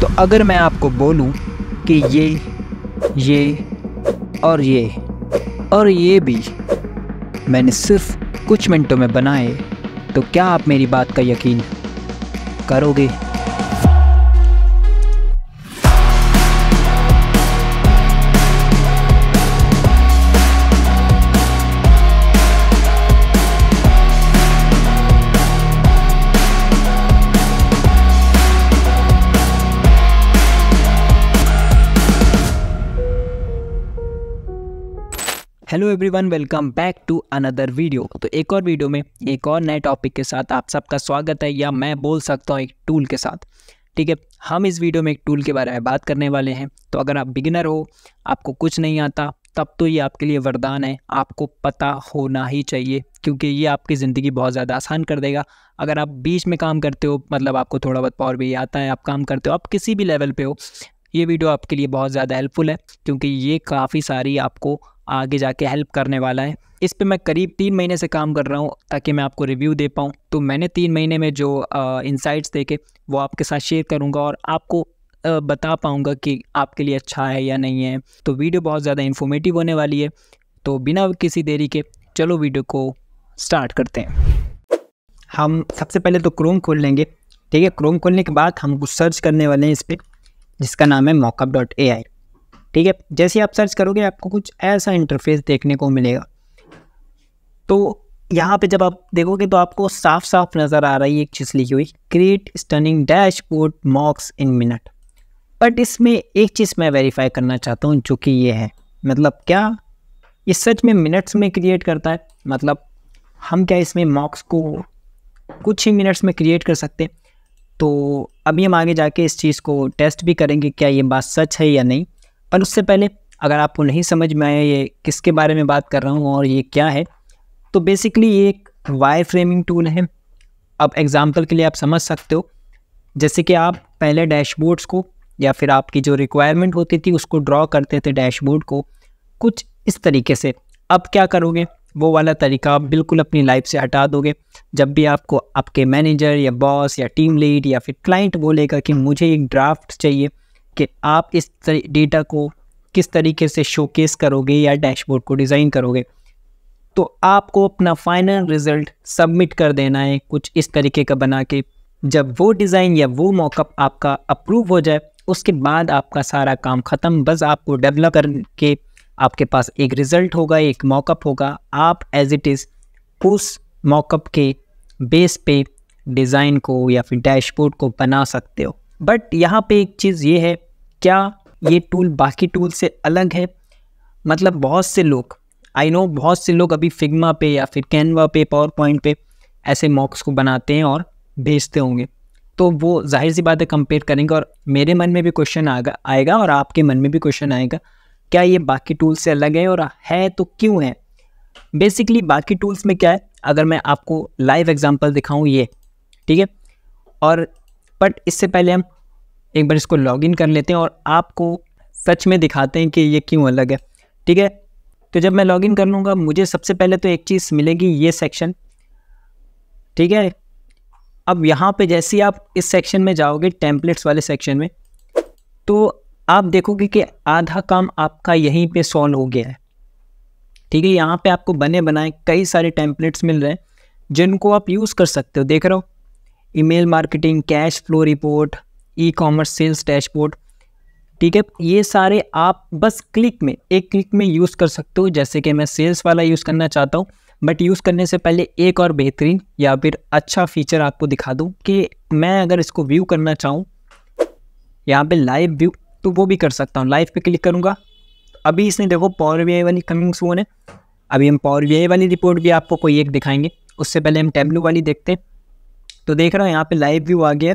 तो अगर मैं आपको बोलूं कि ये ये और ये और ये भी मैंने सिर्फ कुछ मिनटों में बनाए तो क्या आप मेरी बात का यकीन करोगे hello everyone welcome back to another video तो एक और वीडियो में एक और नए टॉपिक के साथ आप सबका स्वागत है या मैं बोल सकता हूँ एक टूल के साथ ठीक है हम इस वीडियो में एक टूल के बारे में बात करने वाले हैं तो अगर आप बिगिनर हो आपको कुछ नहीं आता तब तो ये आपके लिए वरदान है आपको पता होना ही चाहिए क्योंकि ये आपकी ज़िंदगी बहुत ज़्यादा आसान कर देगा अगर आप बीच में काम करते हो मतलब आपको थोड़ा बहुत पावर भी आता है आप काम करते हो आप किसी भी लेवल पे हो ये वीडियो आपके लिए बहुत ज़्यादा हेल्पफुल है क्योंकि ये काफ़ी सारी आपको आगे जाके हेल्प करने वाला है इस पर मैं करीब तीन महीने से काम कर रहा हूँ ताकि मैं आपको रिव्यू दे पाऊँ तो मैंने तीन महीने में जो इंसाइट्स देखे वो आपके साथ शेयर करूँगा और आपको आ, बता पाऊँगा कि आपके लिए अच्छा है या नहीं है तो वीडियो बहुत ज़्यादा इन्फॉर्मेटिव होने वाली है तो बिना किसी देरी के चलो वीडियो को स्टार्ट करते हैं हम सबसे पहले तो क्रोम खोल लेंगे ठीक है क्रोम खोलने के बाद हम कुछ सर्च करने वाले हैं इस पर जिसका नाम है मॉकअप डॉट ए आई ठीक है जैसे आप सर्च करोगे आपको कुछ ऐसा इंटरफेस देखने को मिलेगा तो यहाँ पे जब आप देखोगे तो आपको साफ साफ नज़र आ रही है एक चीज़ लिखी हुई create stunning dashboard mocks in minute but इसमें एक चीज़ मैं वेरीफाई करना चाहता हूँ जो कि ये है मतलब क्या ये सच में मिनट्स में क्रिएट करता है मतलब हम क्या इसमें मॉक्स को कुछ ही मिनट्स में क्रिएट कर सकते हैं तो अभी हम आगे जाके इस चीज़ को टेस्ट भी करेंगे क्या ये बात सच है या नहीं पर उससे पहले अगर आपको नहीं समझ में आया ये किसके बारे में बात कर रहा हूँ और ये क्या है तो बेसिकली ये एक वायर फ्रेमिंग टूल है अब एग्ज़ाम्पल के लिए आप समझ सकते हो जैसे कि आप पहले डैशबोर्ड्स को या फिर आपकी जो रिक्वायरमेंट होती थी उसको ड्रॉ करते थे डैशबोर्ड को कुछ इस तरीके से अब क्या करोगे वो वाला तरीका बिल्कुल अपनी लाइफ से हटा दोगे जब भी आपको आपके मैनेजर या बॉस या टीम लीड या फिर क्लाइंट बोलेगा कि मुझे एक ड्राफ्ट चाहिए कि आप इस डेटा को किस तरीके से शोकेस करोगे या डैशबोर्ड को डिज़ाइन करोगे तो आपको अपना फाइनल रिजल्ट सबमिट कर देना है कुछ इस तरीके का बना के जब वो डिज़ाइन या वो मॉकअप आपका अप्रूव हो जाए उसके बाद आपका सारा काम ख़त्म बस आपको डेवलप करके आपके पास एक रिजल्ट होगा एक मॉकअप होगा आप एज इट इज़ उस मॉकअप के बेस पे डिज़ाइन को या फिर डैशबोर्ड को बना सकते हो बट यहाँ पे एक चीज़ ये है क्या ये टूल बाकी टूल से अलग है मतलब बहुत से लोग आई नो बहुत से लोग अभी फिग्मा पे या फिर कैनवा पे पावर पॉइंट पे ऐसे मॉक्स को बनाते हैं और भेजते होंगे तो वो जाहिर सी बात है कंपेयर करेंगे और मेरे मन में भी क्वेश्चन आएगा आएगा और आपके मन में भी क्वेश्चन आएगा क्या ये बाकी टूल्स से अलग है और है तो क्यों है बेसिकली बाकी टूल्स में क्या है अगर मैं आपको लाइव एग्जांपल दिखाऊं ये ठीक है और बट इससे पहले हम एक बार इसको लॉगिन कर लेते हैं और आपको सच में दिखाते हैं कि ये क्यों अलग है ठीक है तो जब मैं लॉगिन कर लूँगा मुझे सबसे पहले तो एक चीज़ मिलेगी ये सेक्शन ठीक है अब यहाँ पे जैसे ही आप इस सेक्शन में जाओगे टेम्पलेट्स वाले सेक्शन में तो आप देखोगे कि आधा काम आपका यहीं पे सॉल्व हो गया है ठीक है यहाँ पे आपको बने बनाए कई सारे टेम्पलेट्स मिल रहे हैं जिनको आप यूज़ कर सकते हो देख रहे हो email marketing cash flow report e commerce sales dashboard ठीक है ये सारे आप बस क्लिक में एक क्लिक में यूज़ कर सकते हो जैसे कि मैं सेल्स वाला यूज़ करना चाहता हूँ बट यूज़ करने से पहले एक और बेहतरीन या फिर अच्छा फीचर आपको दिखा दूँ कि मैं अगर इसको व्यू करना चाहूँ यहाँ पे लाइव व्यू तो वो भी कर सकता हूँ लाइव पे क्लिक करूँगा अभी इसने देखो पावर वी आई वाली कमिंग्स वो है अभी हम पावर वी आई वाली रिपोर्ट भी आपको कोई एक दिखाएंगे उससे पहले हम टैबलू वाली देखते हैं तो देख रहा हूँ यहाँ पे लाइव व्यू आ गया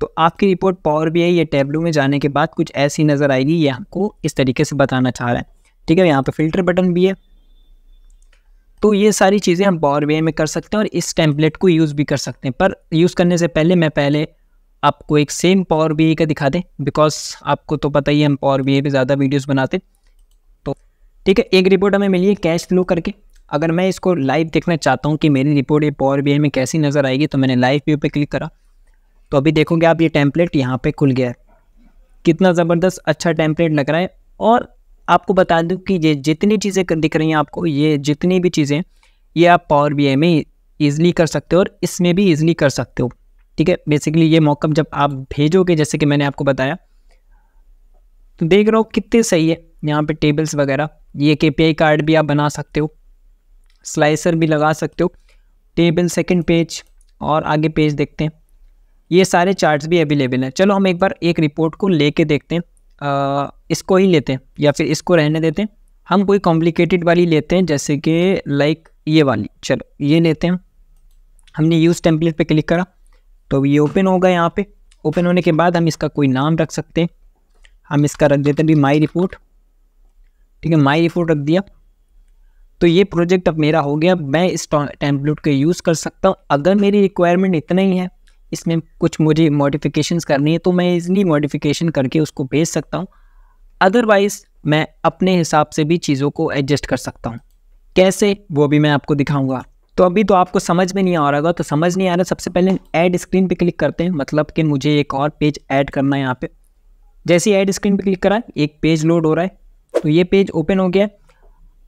तो आपकी रिपोर्ट पावर वी आई या टैबलू में जाने के बाद कुछ ऐसी नज़र आएगी ये आपको इस तरीके से बताना चाह रहा है ठीक है यहाँ पर फिल्टर बटन भी है तो ये सारी चीज़ें हम पावर वी आई में कर सकते हैं और इस टेम्पलेट को यूज़ भी कर सकते हैं पर यूज़ करने से पहले मैं पहले आपको एक सेम पावर बी का दिखा दें बिकॉज आपको तो पता ही हम पावर बी पे ज़्यादा वीडियोज़ बनाते तो ठीक है एक रिपोर्ट हमें मिली है कैश फ्लो करके अगर मैं इसको लाइव देखना चाहता हूँ कि मेरी रिपोर्ट ये पावर बी में कैसी नज़र आएगी तो मैंने लाइव व्यू पे क्लिक करा तो अभी देखोगे आप ये टैंपलेट यहाँ पर खुल गया है कितना ज़बरदस्त अच्छा टैंपलेट लग रहा है और आपको बता दूँ कि ये जितनी चीज़ें दिख रही हैं आपको ये जितनी भी चीज़ें ये आप पावर बी में ईजिली कर सकते हो और इसमें भी ईजिली कर सकते हो ठीक है बेसिकली ये मॉकअप जब आप भेजोगे जैसे कि मैंने आपको बताया तो देख रहा हो कितने सही है यहाँ पे टेबल्स वगैरह ये के कार्ड भी आप बना सकते हो स्लाइसर भी लगा सकते हो टेबल सेकंड पेज और आगे पेज देखते हैं ये सारे चार्ट्स भी अवेलेबल हैं चलो हम एक बार एक रिपोर्ट को लेके देखते हैं आ, इसको ही लेते हैं या फिर इसको रहने देते हैं हम कोई कॉम्प्लिकेटेड वाली लेते हैं जैसे कि लाइक ये वाली चलो ये लेते हैं हमने यूज़ टेम्पलेट पे क्लिक करा तो ये ओपन होगा यहाँ पे ओपन होने के बाद हम इसका कोई नाम रख सकते हैं हम इसका रख देते हैं भी माई रिपोर्ट ठीक है माई रिपोर्ट रख दिया तो ये प्रोजेक्ट अब मेरा हो गया मैं इस टेम्पलेट को यूज़ कर सकता हूँ अगर मेरी रिक्वायरमेंट इतना ही है इसमें कुछ मुझे मॉडिफिकेशंस करनी है तो मैं इजली मॉडिफिकेशन करके उसको भेज सकता हूँ अदरवाइज़ मैं अपने हिसाब से भी चीज़ों को एडजस्ट कर सकता हूँ कैसे वो भी मैं आपको दिखाऊंगा तो अभी तो आपको समझ में नहीं आ रहा होगा तो समझ नहीं आ रहा सबसे पहले ऐड स्क्रीन पे क्लिक करते हैं मतलब कि मुझे एक और पेज ऐड करना है यहाँ पे जैसे ही ऐड स्क्रीन पे क्लिक करा एक पेज लोड हो रहा है तो ये पेज ओपन हो गया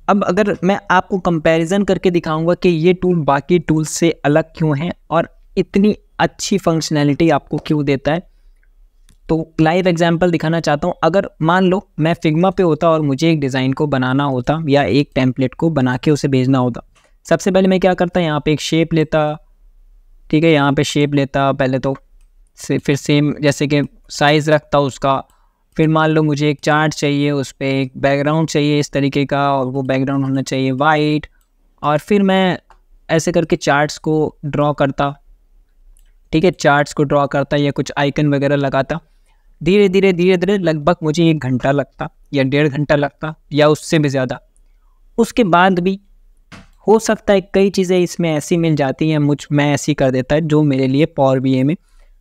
अब अगर मैं आपको कंपैरिजन करके दिखाऊंगा कि ये टूल बाकी टूल से अलग क्यों है और इतनी अच्छी फंक्शनैलिटी आपको क्यों देता है तो लाइव एग्जाम्पल दिखाना चाहता हूँ अगर मान लो मैं फिग्मा पे होता और मुझे एक डिज़ाइन को बनाना होता या एक टेम्पलेट को बना के उसे भेजना होता सबसे पहले मैं क्या करता यहाँ पे एक शेप लेता ठीक है यहाँ पे शेप लेता पहले तो से फिर सेम जैसे कि साइज़ रखता उसका फिर मान लो मुझे एक चार्ट चाहिए उस पर एक बैकग्राउंड चाहिए इस तरीके का और वो बैकग्राउंड होना चाहिए वाइट और फिर मैं ऐसे करके चार्ट्स को ड्रॉ करता ठीक है चार्ट्स को ड्रॉ करता या कुछ आइकन वगैरह लगाता धीरे धीरे धीरे धीरे लगभग मुझे एक घंटा लगता या डेढ़ घंटा लगता या उससे भी ज़्यादा उसके बाद भी हो सकता है कई चीज़ें इसमें ऐसी मिल जाती हैं मुझ मैं ऐसी कर देता है जो मेरे लिए पावर बी में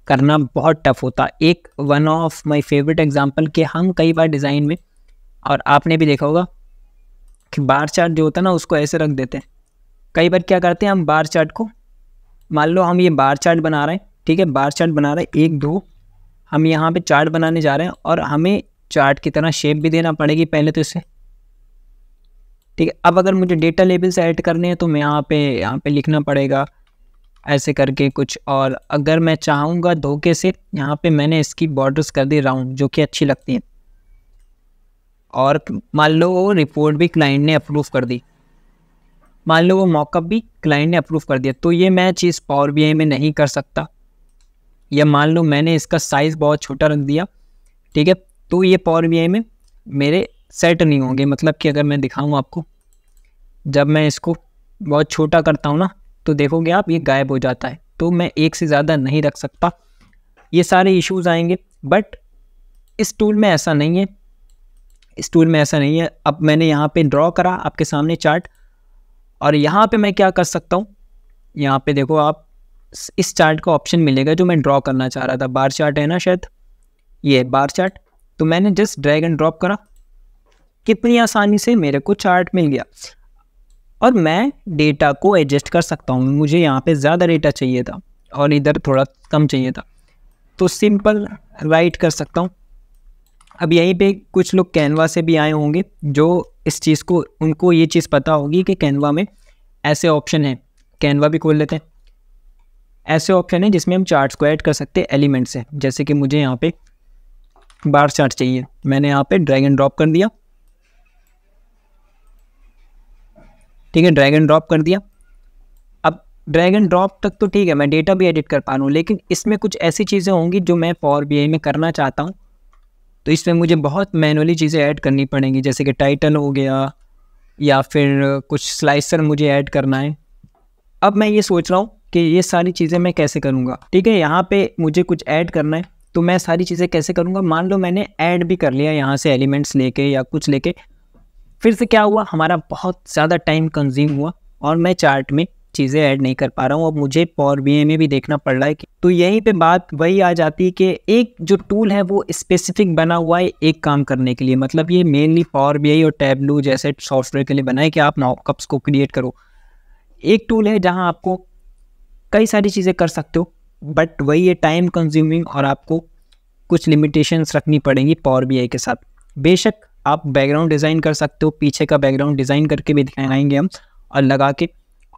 करना बहुत टफ होता एक one of my favourite example कि हम कई बार डिज़ाइन में और आपने भी देखा होगा कि बार चार्ट जो होता है ना उसको ऐसे रख देते हैं कई बार क्या करते हैं हम बार चार्ट को मान लो हम ये बार चार्ट बना रहे हैं ठीक है बार चार्ट बना रहे हैं एक दो हम यहाँ पे चार्ट बनाने जा रहे हैं और हमें चार्ट की तरह शेप भी देना पड़ेगी पहले तो इसे ठीक है अब अगर मुझे डेटा लेबल्स ऐड करने हैं तो मैं यहाँ पे यहाँ पे लिखना पड़ेगा ऐसे करके कुछ और अगर मैं चाहूँगा धोखे से यहाँ पे मैंने इसकी बॉर्डर्स कर दी राउंड जो कि अच्छी लगती है और मान लो वो रिपोर्ट भी क्लाइंट ने अप्रूव कर दी मान लो वो मॉकअप भी क्लाइंट ने अप्रूव कर दिया तो ये मैं चीज़ पावर बी में नहीं कर सकता या मान लो मैंने इसका साइज़ बहुत छोटा रख दिया ठीक है तो ये पावर बी में मेरे सेट नहीं होंगे मतलब कि अगर मैं दिखाऊँ आपको जब मैं इसको बहुत छोटा करता हूँ ना तो देखोगे आप ये गायब हो जाता है तो मैं एक से ज़्यादा नहीं रख सकता ये सारे इश्यूज आएंगे बट इस टूल में ऐसा नहीं है इस टूल में ऐसा नहीं है अब मैंने यहाँ पे ड्रॉ करा आपके सामने चार्ट और यहाँ पे मैं क्या कर सकता हूँ यहाँ पे देखो आप इस चार्ट का ऑप्शन मिलेगा जो मैं ड्रॉ करना चाह रहा था बार चार्ट है ना शायद ये बार चार्ट तो मैंने जस्ट ड्रैग एंड ड्रॉप करा कितनी आसानी से मेरे को चार्ट मिल गया और मैं डेटा को एडजस्ट कर सकता हूँ मुझे यहाँ पे ज़्यादा डेटा चाहिए था और इधर थोड़ा कम चाहिए था तो सिंपल राइट कर सकता हूँ अब यहीं पे कुछ लोग कैनवा से भी आए होंगे जो इस चीज़ को उनको ये चीज़ पता होगी कि कैनवा में ऐसे ऑप्शन हैं कैनवा भी खोल लेते हैं ऐसे ऑप्शन हैं जिसमें हम चार्ट्स को ऐड कर सकते हैं एलिमेंट्स हैं जैसे कि मुझे यहाँ पे बार चार्ट चाहिए मैंने यहाँ पे ड्रैग एंड ड्रॉप कर दिया ठीक है ड्रैग एंड ड्रॉप कर दिया अब ड्रैग एंड ड्रॉप तक तो ठीक है मैं डेटा भी एडिट कर पा रहा हूँ लेकिन इसमें कुछ ऐसी चीज़ें होंगी जो मैं पावर बी में करना चाहता हूँ तो इसमें मुझे बहुत मैनुअली चीज़ें ऐड करनी पड़ेंगी जैसे कि टाइटल हो गया या फिर कुछ स्लाइसर मुझे ऐड करना है अब मैं ये सोच रहा हूँ कि ये सारी चीज़ें मैं कैसे करूँगा ठीक है यहाँ पे मुझे कुछ ऐड करना है तो मैं सारी चीज़ें कैसे करूँगा मान लो मैंने ऐड भी कर लिया यहाँ से एलिमेंट्स लेके या कुछ लेके फिर से क्या हुआ हमारा बहुत ज़्यादा टाइम कंज्यूम हुआ और मैं चार्ट में चीज़ें ऐड नहीं कर पा रहा हूँ अब मुझे पावर बी में भी देखना पड़ रहा है कि तो यहीं पे बात वही आ जाती है कि एक जो टूल है वो स्पेसिफिक बना हुआ है एक काम करने के लिए मतलब ये मेनली पावर बी और टैबलू जैसे सॉफ्टवेयर के लिए बना है कि आप मॉकअप्स को क्रिएट करो एक टूल है जहाँ आपको कई सारी चीज़ें कर सकते हो बट वही है टाइम कंज्यूमिंग और आपको कुछ लिमिटेशंस रखनी पड़ेंगी पावर बी के साथ बेशक आप बैकग्राउंड डिज़ाइन कर सकते हो पीछे का बैकग्राउंड डिज़ाइन करके भी दिखाएंगे हम और लगा के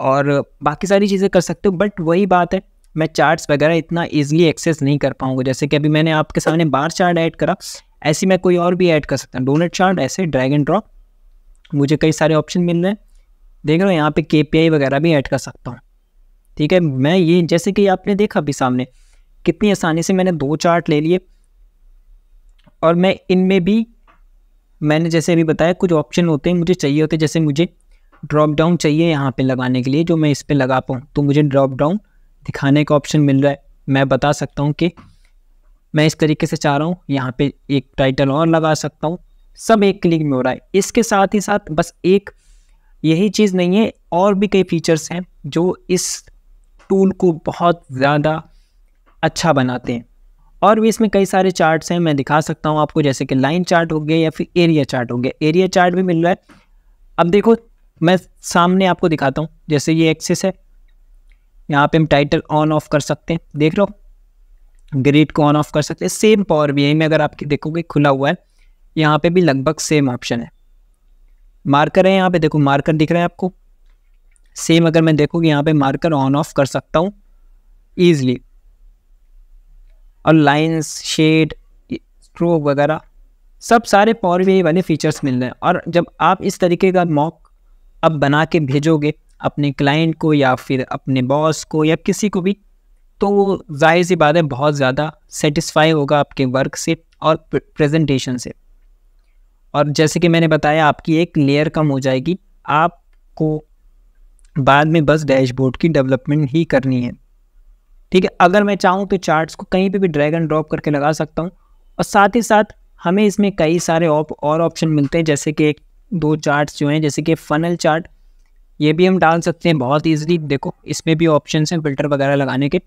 और बाकी सारी चीज़ें कर सकते हो बट वही बात है मैं चार्ट्स वगैरह इतना ईजिली एक्सेस नहीं कर पाऊँगा जैसे कि अभी मैंने आपके सामने बार चार्ट ऐड करा ऐसी मैं कोई और भी ऐड कर सकता हूँ डोनेट चार्ट ऐसे ड्रैग एंड ड्रॉप मुझे कई सारे ऑप्शन मिल रहे हैं देख रहे हो यहाँ पे के वगैरह भी ऐड कर सकता हूँ ठीक है मैं ये जैसे कि आपने देखा अभी सामने कितनी आसानी से मैंने दो चार्ट ले लिए और मैं इनमें भी मैंने जैसे अभी बताया कुछ ऑप्शन होते हैं मुझे चाहिए होते हैं जैसे मुझे ड्रॉप डाउन चाहिए यहाँ पे लगाने के लिए जो मैं इस पर लगा पाऊँ तो मुझे ड्रॉप डाउन दिखाने का ऑप्शन मिल रहा है मैं बता सकता हूँ कि मैं इस तरीके से चाह रहा हूँ यहाँ पे एक टाइटल और लगा सकता हूँ सब एक क्लिक में हो रहा है इसके साथ ही साथ बस एक यही चीज़ नहीं है और भी कई फीचर्स हैं जो इस टूल को बहुत ज़्यादा अच्छा बनाते हैं और भी इसमें कई सारे चार्ट्स हैं मैं दिखा सकता हूँ आपको जैसे कि लाइन चार्ट हो गया या फिर एरिया चार्ट हो गया एरिया चार्ट भी मिल रहा है अब देखो मैं सामने आपको दिखाता हूँ जैसे ये एक्सेस है यहाँ पे हम टाइटल ऑन ऑफ कर सकते हैं देख लो ग्रिड को ऑन ऑफ कर सकते हैं सेम पावर भी है में अगर आपके देखोगे खुला हुआ है यहाँ पे भी लगभग सेम ऑप्शन है मार्कर है यहाँ पे देखो मार्कर दिख रहा है आपको सेम अगर मैं देखूँगी यहाँ पे मार्कर ऑन ऑफ कर सकता हूँ ईजिली और लाइन्स शेड स्ट्रोक वगैरह सब सारे पावर वे वाले फीचर्स मिल रहे हैं और जब आप इस तरीके का मॉक अब बना के भेजोगे अपने क्लाइंट को या फिर अपने बॉस को या किसी को भी तो वो जाहिर सी बात है बहुत ज़्यादा सेटिस्फाई होगा आपके वर्क से और प्रेजेंटेशन से और जैसे कि मैंने बताया आपकी एक लेयर कम हो जाएगी आपको बाद में बस डैशबोर्ड की डेवलपमेंट ही करनी है ठीक है अगर मैं चाहूँ तो चार्ट्स को कहीं पे भी ड्रैग एंड ड्रॉप करके लगा सकता हूँ और साथ ही साथ हमें इसमें कई सारे ऑप और ऑप्शन मिलते हैं जैसे कि एक दो चार्ट्स जो हैं जैसे कि फनल चार्ट ये भी हम डाल सकते हैं बहुत ईजिली देखो इसमें भी ऑप्शन हैं फिल्टर वगैरह लगाने के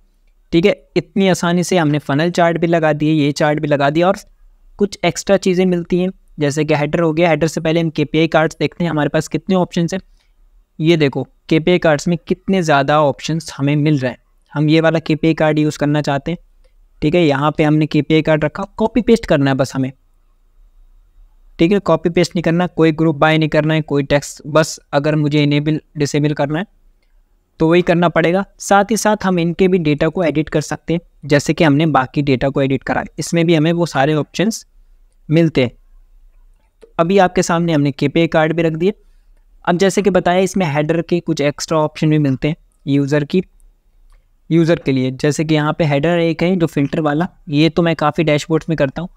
ठीक है इतनी आसानी से हमने फनल चार्ट भी लगा दिए ये चार्ट भी लगा दिया और कुछ एक्स्ट्रा चीज़ें मिलती हैं जैसे कि हेडर हो गया हेडर से पहले हम के पी कार्ड्स देखते हैं हमारे पास कितने ऑप्शन हैं ये देखो के पी कार्ड्स में कितने ज़्यादा ऑप्शन हमें मिल रहे हैं हम ये वाला के कार्ड यूज़ करना चाहते हैं ठीक है यहाँ पे हमने के पी कार्ड रखा कॉपी पेस्ट करना है बस हमें ठीक है कॉपी पेस्ट नहीं करना कोई ग्रुप बाय नहीं करना है कोई टैक्स बस अगर मुझे इनेबल डिसेबल करना है तो वही करना पड़ेगा साथ ही साथ हम इनके भी डेटा को एडिट कर सकते हैं जैसे कि हमने बाकी डेटा को एडिट करा इसमें भी हमें वो सारे ऑप्शंस मिलते हैं तो अभी आपके सामने हमने के कार्ड भी रख दिए अब जैसे कि बताया इसमें हेडर के कुछ एक्स्ट्रा ऑप्शन भी मिलते हैं यूज़र की यूज़र के लिए जैसे कि यहाँ पे हेडर एक है जो फ़िल्टर वाला ये तो मैं काफ़ी डैशबोर्ड्स में करता हूँ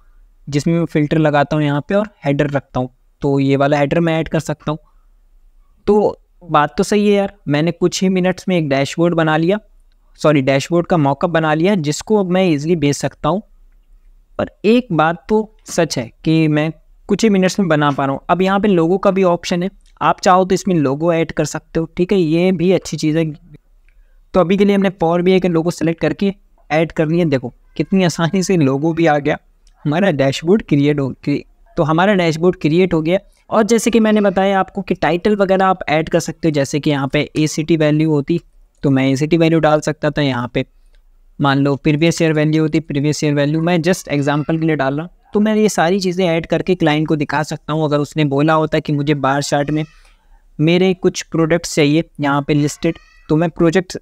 जिसमें मैं फ़िल्टर लगाता हूँ यहाँ पे और हेडर रखता हूँ तो ये वाला हेडर मैं ऐड कर सकता हूँ तो बात तो सही है यार मैंने कुछ ही मिनट्स में एक डैशबोर्ड बना लिया सॉरी डैशबोर्ड का मॉकअप बना लिया जिसको अब मैं ईज़िली बेच सकता हूँ पर एक बात तो सच है कि मैं कुछ ही मिनट्स में बना पा रहा हूँ अब यहाँ पर लोगों का भी ऑप्शन है आप चाहो तो इसमें लोगो ऐड कर सकते हो ठीक है ये भी अच्छी चीज़ है तो अभी के लिए हमने पावर बी आई का लोगो सेलेक्ट करके ऐड कर लिया देखो कितनी आसानी से लोगो भी आ गया हमारा डैशबोर्ड क्रिएट हो तो हमारा डैशबोर्ड क्रिएट हो गया और जैसे कि मैंने बताया आपको कि टाइटल वगैरह आप ऐड कर सकते हो जैसे कि यहाँ पे ए सी टी वैल्यू होती तो मैं ए सी टी वैल्यू डाल सकता था यहाँ पे मान लो प्रीवियस ईयर वैल्यू होती प्रीवियस ईयर वैल्यू मैं जस्ट एग्जांपल के लिए डाल रहा हूँ तो मैं ये सारी चीज़ें ऐड करके क्लाइंट को दिखा सकता हूँ अगर उसने बोला होता कि मुझे बार चार्ट में मेरे कुछ प्रोडक्ट्स चाहिए यहाँ पे लिस्टेड तो मैं प्रोजेक्ट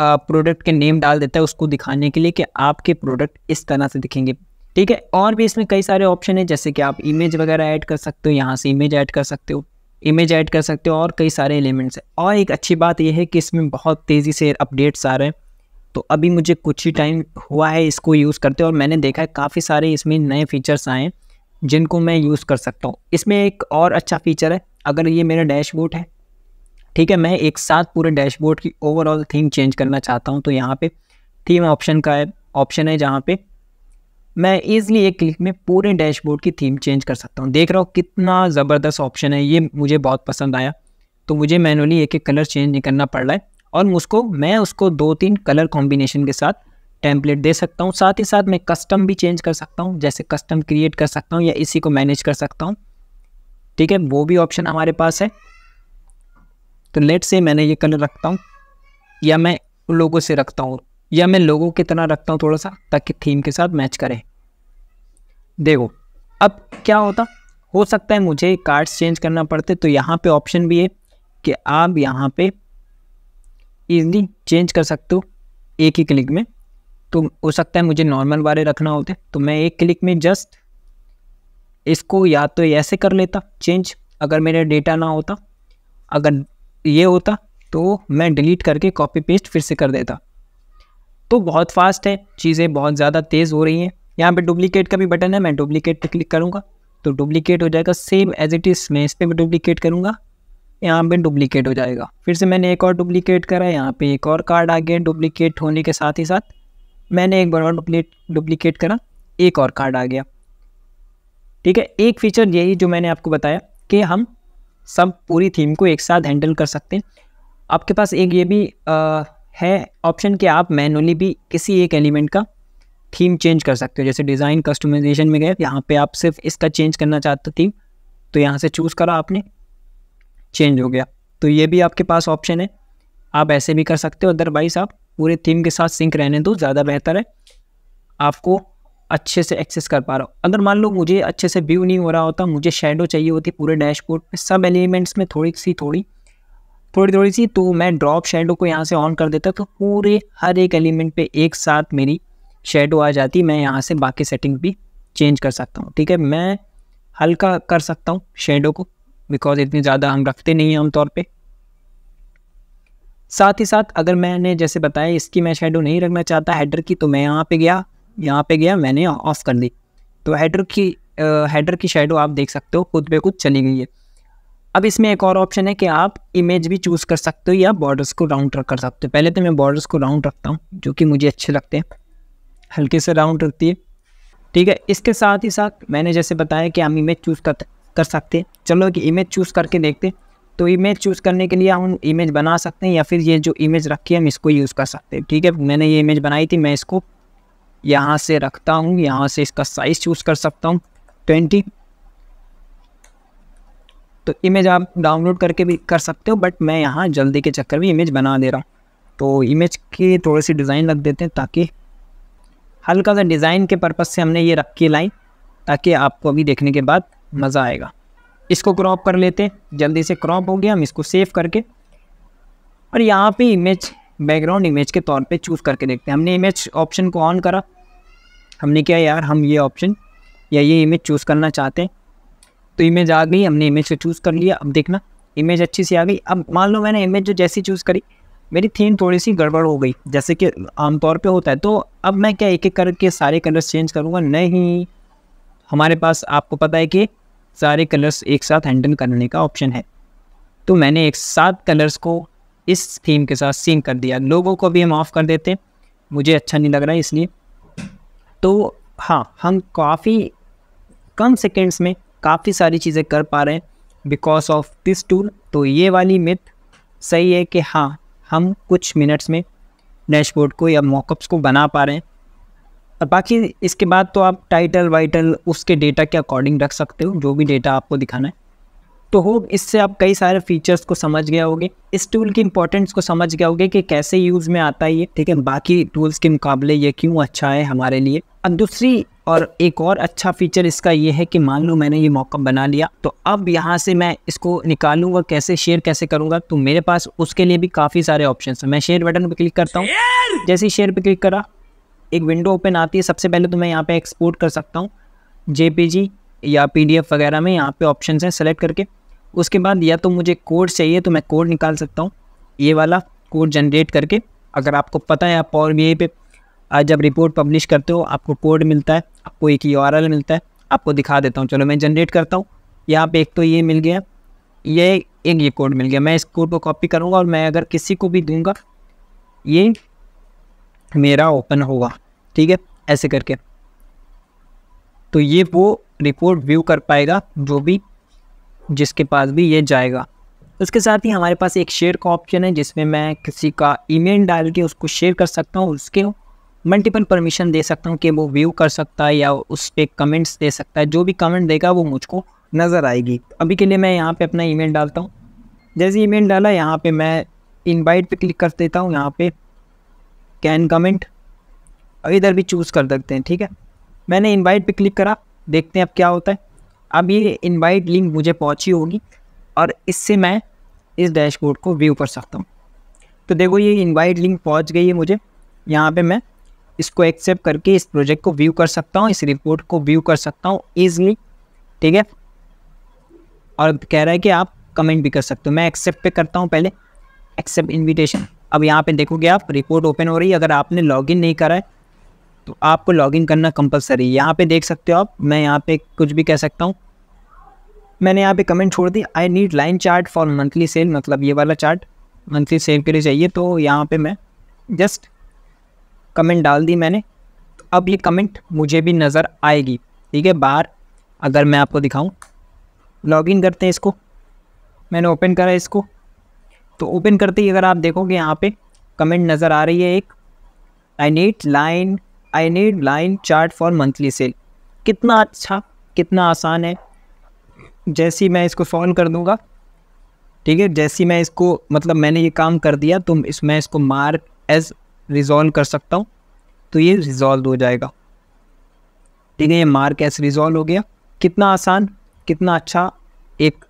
प्रोडक्ट के नेम डाल देता है उसको दिखाने के लिए कि आपके प्रोडक्ट इस तरह से दिखेंगे ठीक है और भी इसमें कई सारे ऑप्शन हैं जैसे कि आप इमेज वगैरह ऐड कर सकते हो यहाँ से इमेज ऐड कर सकते हो इमेज ऐड कर सकते हो और कई सारे एलिमेंट्स हैं और एक अच्छी बात यह है कि इसमें बहुत तेज़ी से अपडेट्स आ रहे हैं तो अभी मुझे कुछ ही टाइम हुआ है इसको यूज़ करते और मैंने देखा है काफ़ी सारे इसमें नए फीचर्स आए हैं जिनको मैं यूज़ कर सकता हूँ इसमें एक और अच्छा फीचर है अगर ये मेरा डैशबोर्ड है ठीक है मैं एक साथ पूरे डैशबोर्ड की ओवरऑल थीम चेंज करना चाहता हूँ तो यहाँ पे थीम ऑप्शन का है ऑप्शन है जहाँ पे मैं ईजिली एक क्लिक में पूरे डैशबोर्ड की थीम चेंज कर सकता हूँ देख रहा हूँ कितना ज़बरदस्त ऑप्शन है ये मुझे बहुत पसंद आया तो मुझे मैनुअली एक एक कलर चेंज नहीं करना पड़ रहा है और उसको मैं उसको दो तीन कलर कॉम्बिनेशन के साथ टेम्पलेट दे सकता हूँ साथ ही साथ मैं कस्टम भी चेंज कर सकता हूँ जैसे कस्टम क्रिएट कर सकता हूँ या इसी को मैनेज कर सकता हूँ ठीक है वो भी ऑप्शन हमारे पास है तो लेट से मैंने ये कलर रखता हूँ या मैं उन लोगों से रखता हूँ या मैं लोगों की तरह रखता हूँ थोड़ा सा ताकि थीम के साथ मैच करें देखो अब क्या होता हो सकता है मुझे कार्ड्स चेंज करना पड़ते तो यहाँ पे ऑप्शन भी है कि आप यहाँ पे इजली चेंज कर सकते हो एक ही क्लिक में तो हो सकता है मुझे नॉर्मल वाले रखना होते तो मैं एक क्लिक में जस्ट इसको या तो ऐसे कर लेता चेंज अगर मेरा डेटा ना होता अगर ये होता तो मैं डिलीट करके कॉपी पेस्ट फिर से कर देता तो बहुत फास्ट है चीज़ें बहुत ज़्यादा तेज़ हो रही हैं यहाँ पे डुप्लीकेट का भी बटन है मैं डुप्लीकेट पर क्लिक करूँगा तो डुप्लीकेट हो जाएगा सेम एज इट इज़ मैं इस पर भी डुप्लीकेट करूँगा यहाँ पे डुप्लीकेट हो जाएगा फिर से मैंने एक और डुप्लीकेट करा यहाँ पे एक और कार्ड आ गया डुप्लीकेट होने के साथ ही साथ मैंने एक बार और डुप्लीट डुप्लीकेट करा एक और कार्ड आ गया ठीक है एक फ़ीचर यही जो मैंने आपको बताया कि हम सब पूरी थीम को एक साथ हैंडल कर सकते हैं आपके पास एक ये भी आ, है ऑप्शन कि आप मैनुअली भी किसी एक एलिमेंट का थीम चेंज कर सकते हो जैसे डिज़ाइन कस्टमाइजेशन में गए यहाँ पे आप सिर्फ इसका चेंज करना चाहते थीम तो यहाँ से चूज़ करा आपने चेंज हो गया तो ये भी आपके पास ऑप्शन है आप ऐसे भी कर सकते हो अदरवाइज़ आप पूरे थीम के साथ सिंक रहने दो ज़्यादा बेहतर है आपको अच्छे से एक्सेस कर पा रहा हूँ अगर मान लो मुझे अच्छे से व्यू नहीं हो रहा होता मुझे शेडो चाहिए होती पूरे डैशबोर्ड पे सब एलिमेंट्स में थोड़ी सी थोड़ी थोड़ी थोड़ी सी तो मैं ड्रॉप शेडो को यहाँ से ऑन कर देता तो पूरे हर एक एलिमेंट पे एक साथ मेरी शेडो आ जाती मैं यहाँ से बाकी सेटिंग भी चेंज कर सकता हूँ ठीक है मैं हल्का कर सकता हूँ शेडो को बिकॉज इतनी ज़्यादा हम रखते नहीं हैं आमतौर पर साथ ही साथ अगर मैंने जैसे बताया इसकी मैं शेडो नहीं रखना चाहता हेडर की तो मैं यहाँ पे गया यहाँ पे गया मैंने ऑफ कर दी तो हेडर की हेडर की शेडो आप देख सकते हो खुद पे खुद चली गई है अब इसमें एक और ऑप्शन है कि आप इमेज भी चूज़ कर सकते हो या बॉर्डर्स को राउंड कर सकते हो पहले तो मैं बॉर्डर्स को राउंड रखता हूँ जो कि मुझे अच्छे लगते हैं हल्के से राउंड रखती है ठीक है इसके साथ ही साथ मैंने जैसे बताया कि हम इमेज चूज़ कर कर सकते हैं चलो कि इमेज चूज़ करके देखते तो इमेज चूज़ करने के लिए हम इमेज बना सकते हैं या फिर ये जो इमेज रखी है हम इसको यूज़ कर सकते हैं ठीक है मैंने ये इमेज बनाई थी मैं इसको यहाँ से रखता हूँ यहाँ से इसका साइज चूज कर सकता हूँ ट्वेंटी तो इमेज आप डाउनलोड करके भी कर सकते हो बट मैं यहाँ जल्दी के चक्कर में इमेज बना दे रहा हूँ तो इमेज की थोड़ी सी डिज़ाइन रख देते हैं ताकि हल्का सा डिज़ाइन के पर्पज़ से हमने ये रख के लाइन ताकि आपको अभी देखने के बाद मज़ा आएगा इसको क्रॉप कर लेते जल्दी से क्रॉप हो गया हम इसको सेव करके और यहाँ पे इमेज बैकग्राउंड इमेज के तौर पे चूज़ करके देखते हैं हमने इमेज ऑप्शन को ऑन करा हमने क्या यार हम ये ऑप्शन या ये इमेज चूज़ करना चाहते हैं तो इमेज आ गई हमने इमेज को चूज़ कर लिया अब देखना इमेज अच्छी सी आ गई अब मान लो मैंने इमेज जो जैसी चूज़ करी मेरी थीम थोड़ी सी गड़बड़ हो गई जैसे कि आमतौर पे होता है तो अब मैं क्या एक एक करके सारे कलर्स चेंज करूँगा नहीं हमारे पास आपको पता है कि सारे कलर्स एक साथ हैंडल करने का ऑप्शन है तो मैंने एक साथ कलर्स को इस थीम के साथ सीन कर दिया लोगों को भी हम ऑफ़ कर देते मुझे अच्छा नहीं लग रहा है इसलिए तो हाँ हम काफ़ी कम सेकेंड्स में काफ़ी सारी चीज़ें कर पा रहे हैं बिकॉज ऑफ दिस टूल तो ये वाली मिथ सही है कि हाँ हम कुछ मिनट्स में डैशबोर्ड को या मॉकअप्स को बना पा रहे हैं और बाकी इसके बाद तो आप टाइटल वाइटल उसके डेटा के अकॉर्डिंग रख सकते हो जो भी डेटा आपको दिखाना है तो होप इससे आप कई सारे फीचर्स को समझ गया होगे इस टूल की इंपॉर्टेंस को समझ गया होगे कि कैसे यूज़ में आता है ये ठीक है बाकी टूल्स के मुकाबले ये क्यों अच्छा है हमारे लिए अब दूसरी और एक और अच्छा फीचर इसका ये है कि मान लो मैंने ये मॉकअप बना लिया तो अब यहाँ से मैं इसको निकालूंगा कैसे शेयर कैसे करूँगा तो मेरे पास उसके लिए भी काफ़ी सारे ऑप्शन हैं मैं शेयर बटन पर क्लिक करता हूँ जैसे शेयर पर क्लिक करा एक विंडो ओपन आती है सबसे पहले तो मैं यहाँ पर एक्सपोर्ट कर सकता हूँ जे या पीडीएफ वगैरह में यहाँ पे ऑप्शन हैं सेलेक्ट करके उसके बाद या तो मुझे कोड चाहिए तो मैं कोड निकाल सकता हूँ ये वाला कोड जनरेट करके अगर आपको पता है आप पावर बी पे जब रिपोर्ट पब्लिश करते हो आपको कोड मिलता है आपको एक यू मिलता है आपको दिखा देता हूँ चलो मैं जनरेट करता हूँ यहाँ पे एक तो ये मिल गया ये एक ये कोड मिल गया मैं इस कोड को कॉपी करूँगा और मैं अगर किसी को भी दूँगा ये मेरा ओपन होगा ठीक है ऐसे करके तो ये वो रिपोर्ट व्यू कर पाएगा जो भी जिसके पास भी ये जाएगा उसके साथ ही हमारे पास एक शेयर का ऑप्शन है जिसमें मैं किसी का ईमेल डाल के उसको शेयर कर सकता हूँ उसके मल्टीपल परमिशन दे सकता हूँ कि वो व्यू कर सकता है या उस पर कमेंट्स दे सकता है जो भी कमेंट देगा वो मुझको नज़र आएगी अभी के लिए मैं यहाँ पे अपना ईमेल डालता हूँ जैसे ईमेल डाला यहाँ पे मैं इनवाइट पे क्लिक कर देता हूँ यहाँ पे कैन कमेंट इधर भी चूज़ कर सकते हैं ठीक है मैंने इनवाइट पे क्लिक करा देखते हैं अब क्या होता है अब ये इनवाइट लिंक मुझे पहुंची होगी और इससे मैं इस डैशबोर्ड को व्यू कर सकता हूँ तो देखो ये इनवाइट लिंक पहुंच गई है मुझे यहाँ पे मैं इसको एक्सेप्ट करके इस प्रोजेक्ट को व्यू कर सकता हूँ इस रिपोर्ट को व्यू कर सकता हूँ ईजली ठीक है और कह रहा है कि आप कमेंट भी कर सकते हो मैं एक्सेप्ट पे करता हूँ पहले एक्सेप्ट इन्विटेशन अब यहाँ पे देखोगे आप रिपोर्ट ओपन हो रही है अगर आपने लॉगिन नहीं करा है तो आपको लॉगिन करना कंपलसरी है यहाँ पे देख सकते हो आप मैं यहाँ पे कुछ भी कह सकता हूँ मैंने यहाँ पे कमेंट छोड़ दी I need line chart for monthly sale मतलब ये वाला चार्ट मंथली सेल के लिए चाहिए तो यहाँ पे मैं जस्ट कमेंट डाल दी मैंने तो अब ये कमेंट मुझे भी नज़र आएगी ठीक है बाहर अगर मैं आपको दिखाऊँ लॉगिन करते हैं इसको मैंने ओपन करा इसको तो ओपन करते ही अगर आप देखोगे यहाँ पर कमेंट नज़र आ रही है एक I need line I need line chart for monthly sale कितना अच्छा कितना आसान है जैसे ही मैं इसको सॉल्व कर दूंगा ठीक है जैसे ही मैं इसको मतलब मैंने ये काम कर दिया तो इस मैं इसको मार्क एज रिजॉल्व कर सकता हूँ तो ये रिजॉल्व हो जाएगा ठीक है ये मार्क एज रिजॉल्व हो गया कितना आसान कितना अच्छा एक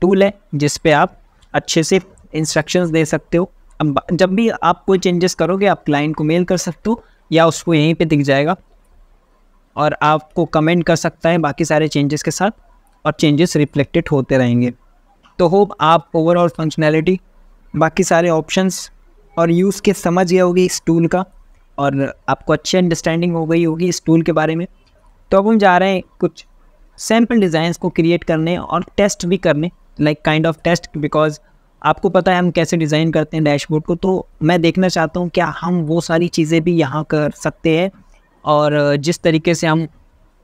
टूल है जिस पे आप अच्छे से इंस्ट्रक्शंस दे सकते हो अब जब भी आप कोई चेंजेस करोगे आप क्लाइंट को मेल कर सकते हो या उसको यहीं पे दिख जाएगा और आपको कमेंट कर सकता है बाकी सारे चेंजेस के साथ और चेंजेस रिफ्लेक्टेड होते रहेंगे तो होप आप ओवरऑल फंक्शनैलिटी बाकी सारे ऑप्शंस और यूज़ के समझ गए होगी इस टूल का और आपको अच्छी अंडरस्टैंडिंग हो गई होगी इस टूल के बारे में तो अब हम जा रहे हैं कुछ सैम्पल डिज़ाइंस को क्रिएट करने और टेस्ट भी करने like kind of test because आपको पता है हम कैसे डिज़ाइन करते हैं डैशबोर्ड को तो मैं देखना चाहता हूँ क्या हम वो सारी चीज़ें भी यहाँ कर सकते हैं और जिस तरीके से हम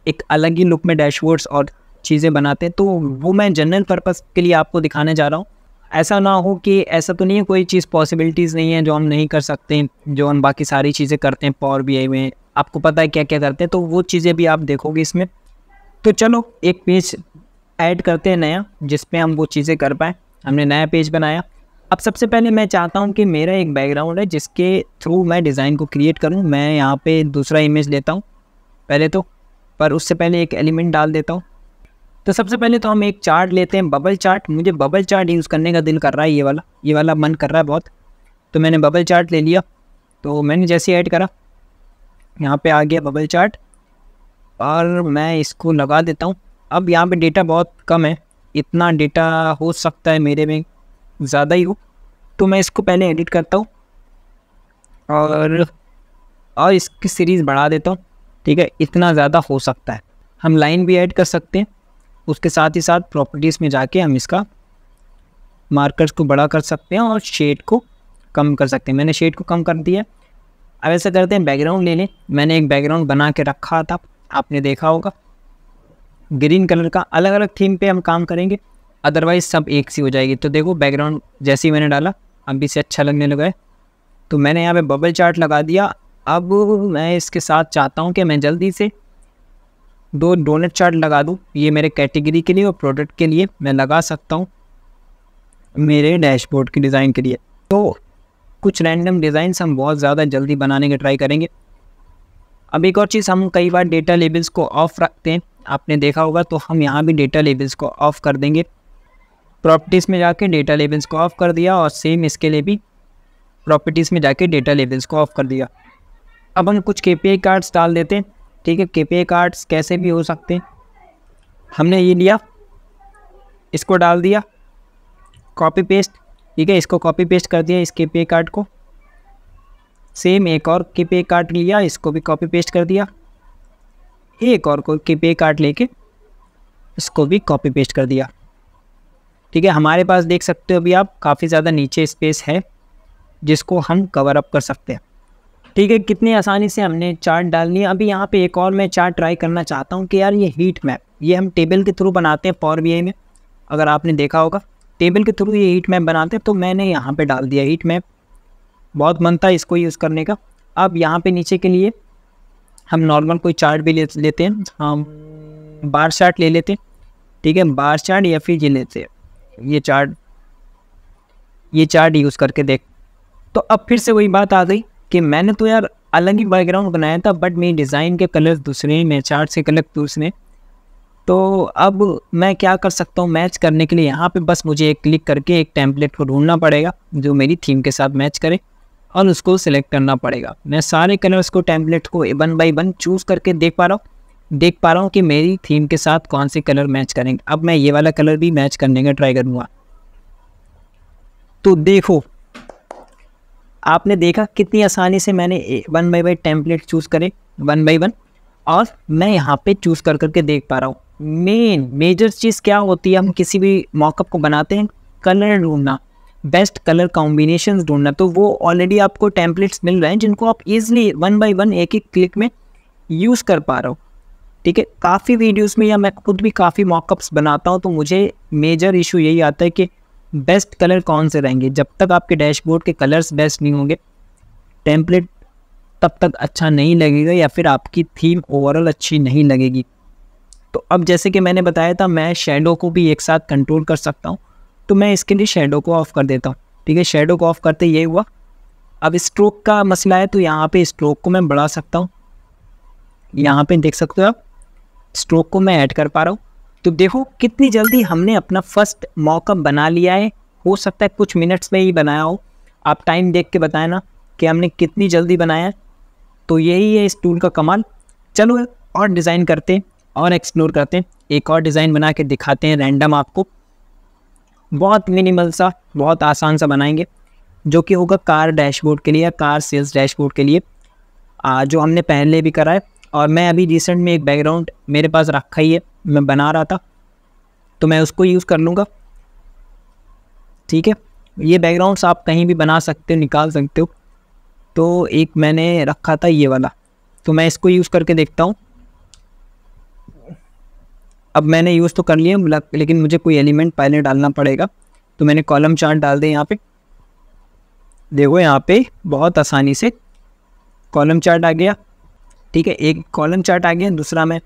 एक अलग ही लुक में डैशबोर्ड्स और चीज़ें बनाते हैं तो वो मैं जनरल पर्पज़ के लिए आपको दिखाने जा रहा हूँ ऐसा ना हो कि ऐसा तो नहीं है कोई चीज़ पॉसिबिलिटीज़ नहीं है जो हम नहीं कर सकते जो हम बाकी सारी चीज़ें करते हैं पावर बी आई में आपको पता है क्या क्या करते हैं तो वो चीज़ें भी आप देखोगे इसमें तो चलो एक पेज ऐड करते हैं नया जिसपे हम वो चीज़ें कर पाएँ हमने नया पेज बनाया अब सबसे पहले मैं चाहता हूँ कि मेरा एक बैकग्राउंड है जिसके थ्रू मैं डिज़ाइन को क्रिएट करूँ मैं यहाँ पे दूसरा इमेज लेता हूँ पहले तो पर उससे पहले एक एलिमेंट डाल देता हूँ तो सबसे पहले तो हम एक चार्ट लेते हैं बबल चार्ट मुझे बबल चार्ट यूज़ करने का दिल कर रहा है ये वाला ये वाला मन कर रहा है बहुत तो मैंने बबल चार्ट ले लिया तो मैंने जैसे ऐड करा यहाँ पे आ गया बबल चार्ट और मैं इसको लगा देता हूँ अब यहाँ पे डेटा बहुत कम है इतना डेटा हो सकता है मेरे में ज़्यादा ही हो तो मैं इसको पहले एडिट करता हूँ और और इसकी सीरीज़ बढ़ा देता हूँ ठीक है इतना ज़्यादा हो सकता है हम लाइन भी ऐड कर सकते हैं उसके साथ ही साथ प्रॉपर्टीज़ में जाके हम इसका मार्कर्स को बड़ा कर सकते हैं और शेड को कम कर सकते हैं मैंने शेड को कम कर दिया अब ऐसा करते हैं बैकग्राउंड ले लें मैंने एक बैकग्राउंड बना के रखा था आपने देखा होगा ग्रीन कलर का अलग अलग थीम पे हम काम करेंगे अदरवाइज सब एक सी हो जाएगी तो देखो बैकग्राउंड जैसे ही मैंने डाला अब इसे अच्छा लगने लगा है तो मैंने यहाँ पे बबल चार्ट लगा दिया अब मैं इसके साथ चाहता हूँ कि मैं जल्दी से दो डोनट चार्ट लगा दूँ ये मेरे कैटेगरी के लिए और प्रोडक्ट के लिए मैं लगा सकता हूँ मेरे डैशबोर्ड के डिज़ाइन के लिए तो कुछ रैंडम डिज़ाइंस हम बहुत ज़्यादा जल्दी बनाने के ट्राई करेंगे अब एक और चीज़ हम कई बार डेटा लेबल्स को ऑफ रखते हैं आपने देखा होगा तो हम यहाँ भी डेटा लेबल्स को ऑफ़ कर देंगे प्रॉपर्टीज़ में जाके डेटा लेबल्स को ऑफ़ कर दिया और सेम इसके लिए भी प्रॉपर्टीज़ में जाके डेटा लेबल्स को ऑफ़ कर दिया अब हम कुछ के पी कार्ड्स डाल देते हैं ठीक है के कार्ड्स कैसे भी हो सकते हैं हमने ये लिया इसको डाल दिया कॉपी पेस्ट ठीक है इसको कॉपी पेस्ट कर दिया इस के कार्ड को सेम एक और के कार्ड लिया इसको भी कॉपी पेस्ट कर दिया एक और को के पे कार्ड लेके इसको भी कॉपी पेस्ट कर दिया ठीक है हमारे पास देख सकते हो अभी आप काफ़ी ज़्यादा नीचे स्पेस है जिसको हम कवर अप कर सकते हैं ठीक है कितनी आसानी से हमने चार्ट डालनी लिया अभी यहाँ पे एक और मैं चार्ट ट्राई करना चाहता हूँ कि यार ये हीट मैप ये हम टेबल के थ्रू बनाते हैं पावर बी में अगर आपने देखा होगा टेबल के थ्रू ये हीट मैप बनाते हैं तो मैंने यहाँ पर डाल दिया हीट मैप बहुत मन था इसको यूज़ करने का अब यहाँ पर नीचे के लिए हम नॉर्मल कोई चार्ट भी ले लेते हैं हम बार चार्ट ले लेते हैं ठीक है बार चार्ट या फिर ये लेते हैं ये चार्ट ये चार्ट यूज़ करके देख तो अब फिर से वही बात आ गई कि मैंने तो यार अलग ही बैकग्राउंड बनाया था बट मेरी डिज़ाइन के कलर दूसरे हैं मेरे चार्ट से कलर दूसरे तो अब मैं क्या कर सकता हूँ मैच करने के लिए यहाँ पे बस मुझे एक क्लिक करके एक टेम्पलेट को ढूंढना पड़ेगा जो मेरी थीम के साथ मैच करे और उसको सिलेक्ट करना पड़ेगा मैं सारे कलर्स को टेम्पलेट को वन बाई वन चूज़ करके देख पा रहा हूँ देख पा रहा हूँ कि मेरी थीम के साथ कौन से कलर मैच करेंगे अब मैं ये वाला कलर भी मैच करने का ट्राई करूँगा तो देखो आपने देखा कितनी आसानी से मैंने one by one template choose करे वन बाई वन और मैं यहाँ पे चूज़ कर करके देख पा रहा हूँ मेन मेजर चीज़ क्या होती है हम किसी भी मॉकअप को बनाते हैं कलर ढूंढना बेस्ट कलर कॉम्बिनेशन ढूंढना तो वो ऑलरेडी आपको टैंपलेट्स मिल रहे हैं जिनको आप इजिली वन बाई वन एक एक क्लिक में यूज़ कर पा रहे हो ठीक है काफ़ी वीडियोस में या मैं खुद भी काफ़ी मॉकअप्स बनाता हूँ तो मुझे मेजर इशू यही आता है कि बेस्ट कलर कौन से रहेंगे जब तक आपके डैशबोर्ड के कलर्स बेस्ट नहीं होंगे टेम्पलेट तब तक अच्छा नहीं लगेगा या फिर आपकी थीम ओवरऑल अच्छी नहीं लगेगी तो अब जैसे कि मैंने बताया था मैं शेडो को भी एक साथ कंट्रोल कर सकता हूँ तो मैं इसके लिए शेडो को ऑफ़ कर देता हूँ ठीक है शेडो को ऑफ़ करते ये हुआ अब स्ट्रोक का मसला है तो यहाँ पे स्ट्रोक को मैं बढ़ा सकता हूँ यहाँ पे देख सकते हो आप स्ट्रोक को मैं ऐड कर पा रहा हूँ तो देखो कितनी जल्दी हमने अपना फर्स्ट मौका बना लिया है हो सकता है कुछ मिनट्स में ही बनाया हो आप टाइम देख के बताए ना कि हमने कितनी जल्दी बनाया है तो यही है इस टूल का कमाल चलो और डिज़ाइन करते हैं और एक्सप्लोर करते हैं एक और डिज़ाइन बना के दिखाते हैं रैंडम आपको बहुत मिनिमल सा बहुत आसान सा बनाएंगे जो कि होगा कार डैशबोर्ड के लिए या कार सेल्स डैशबोर्ड के लिए आ, जो हमने पहले भी करा है और मैं अभी रिसेंट में एक बैकग्राउंड मेरे पास रखा ही है मैं बना रहा था तो मैं उसको यूज़ कर लूँगा ठीक है ये बैकग्राउंड्स आप कहीं भी बना सकते हो निकाल सकते हो तो एक मैंने रखा था ये वाला तो मैं इसको यूज़ करके देखता हूँ अब मैंने यूज़ तो कर लिया लेकिन मुझे कोई एलिमेंट पहले डालना पड़ेगा तो मैंने कॉलम चार्ट डाल दें यहाँ पे देखो यहाँ पे बहुत आसानी से कॉलम चार्ट आ गया ठीक है एक कॉलम चार्ट आ गया दूसरा मैं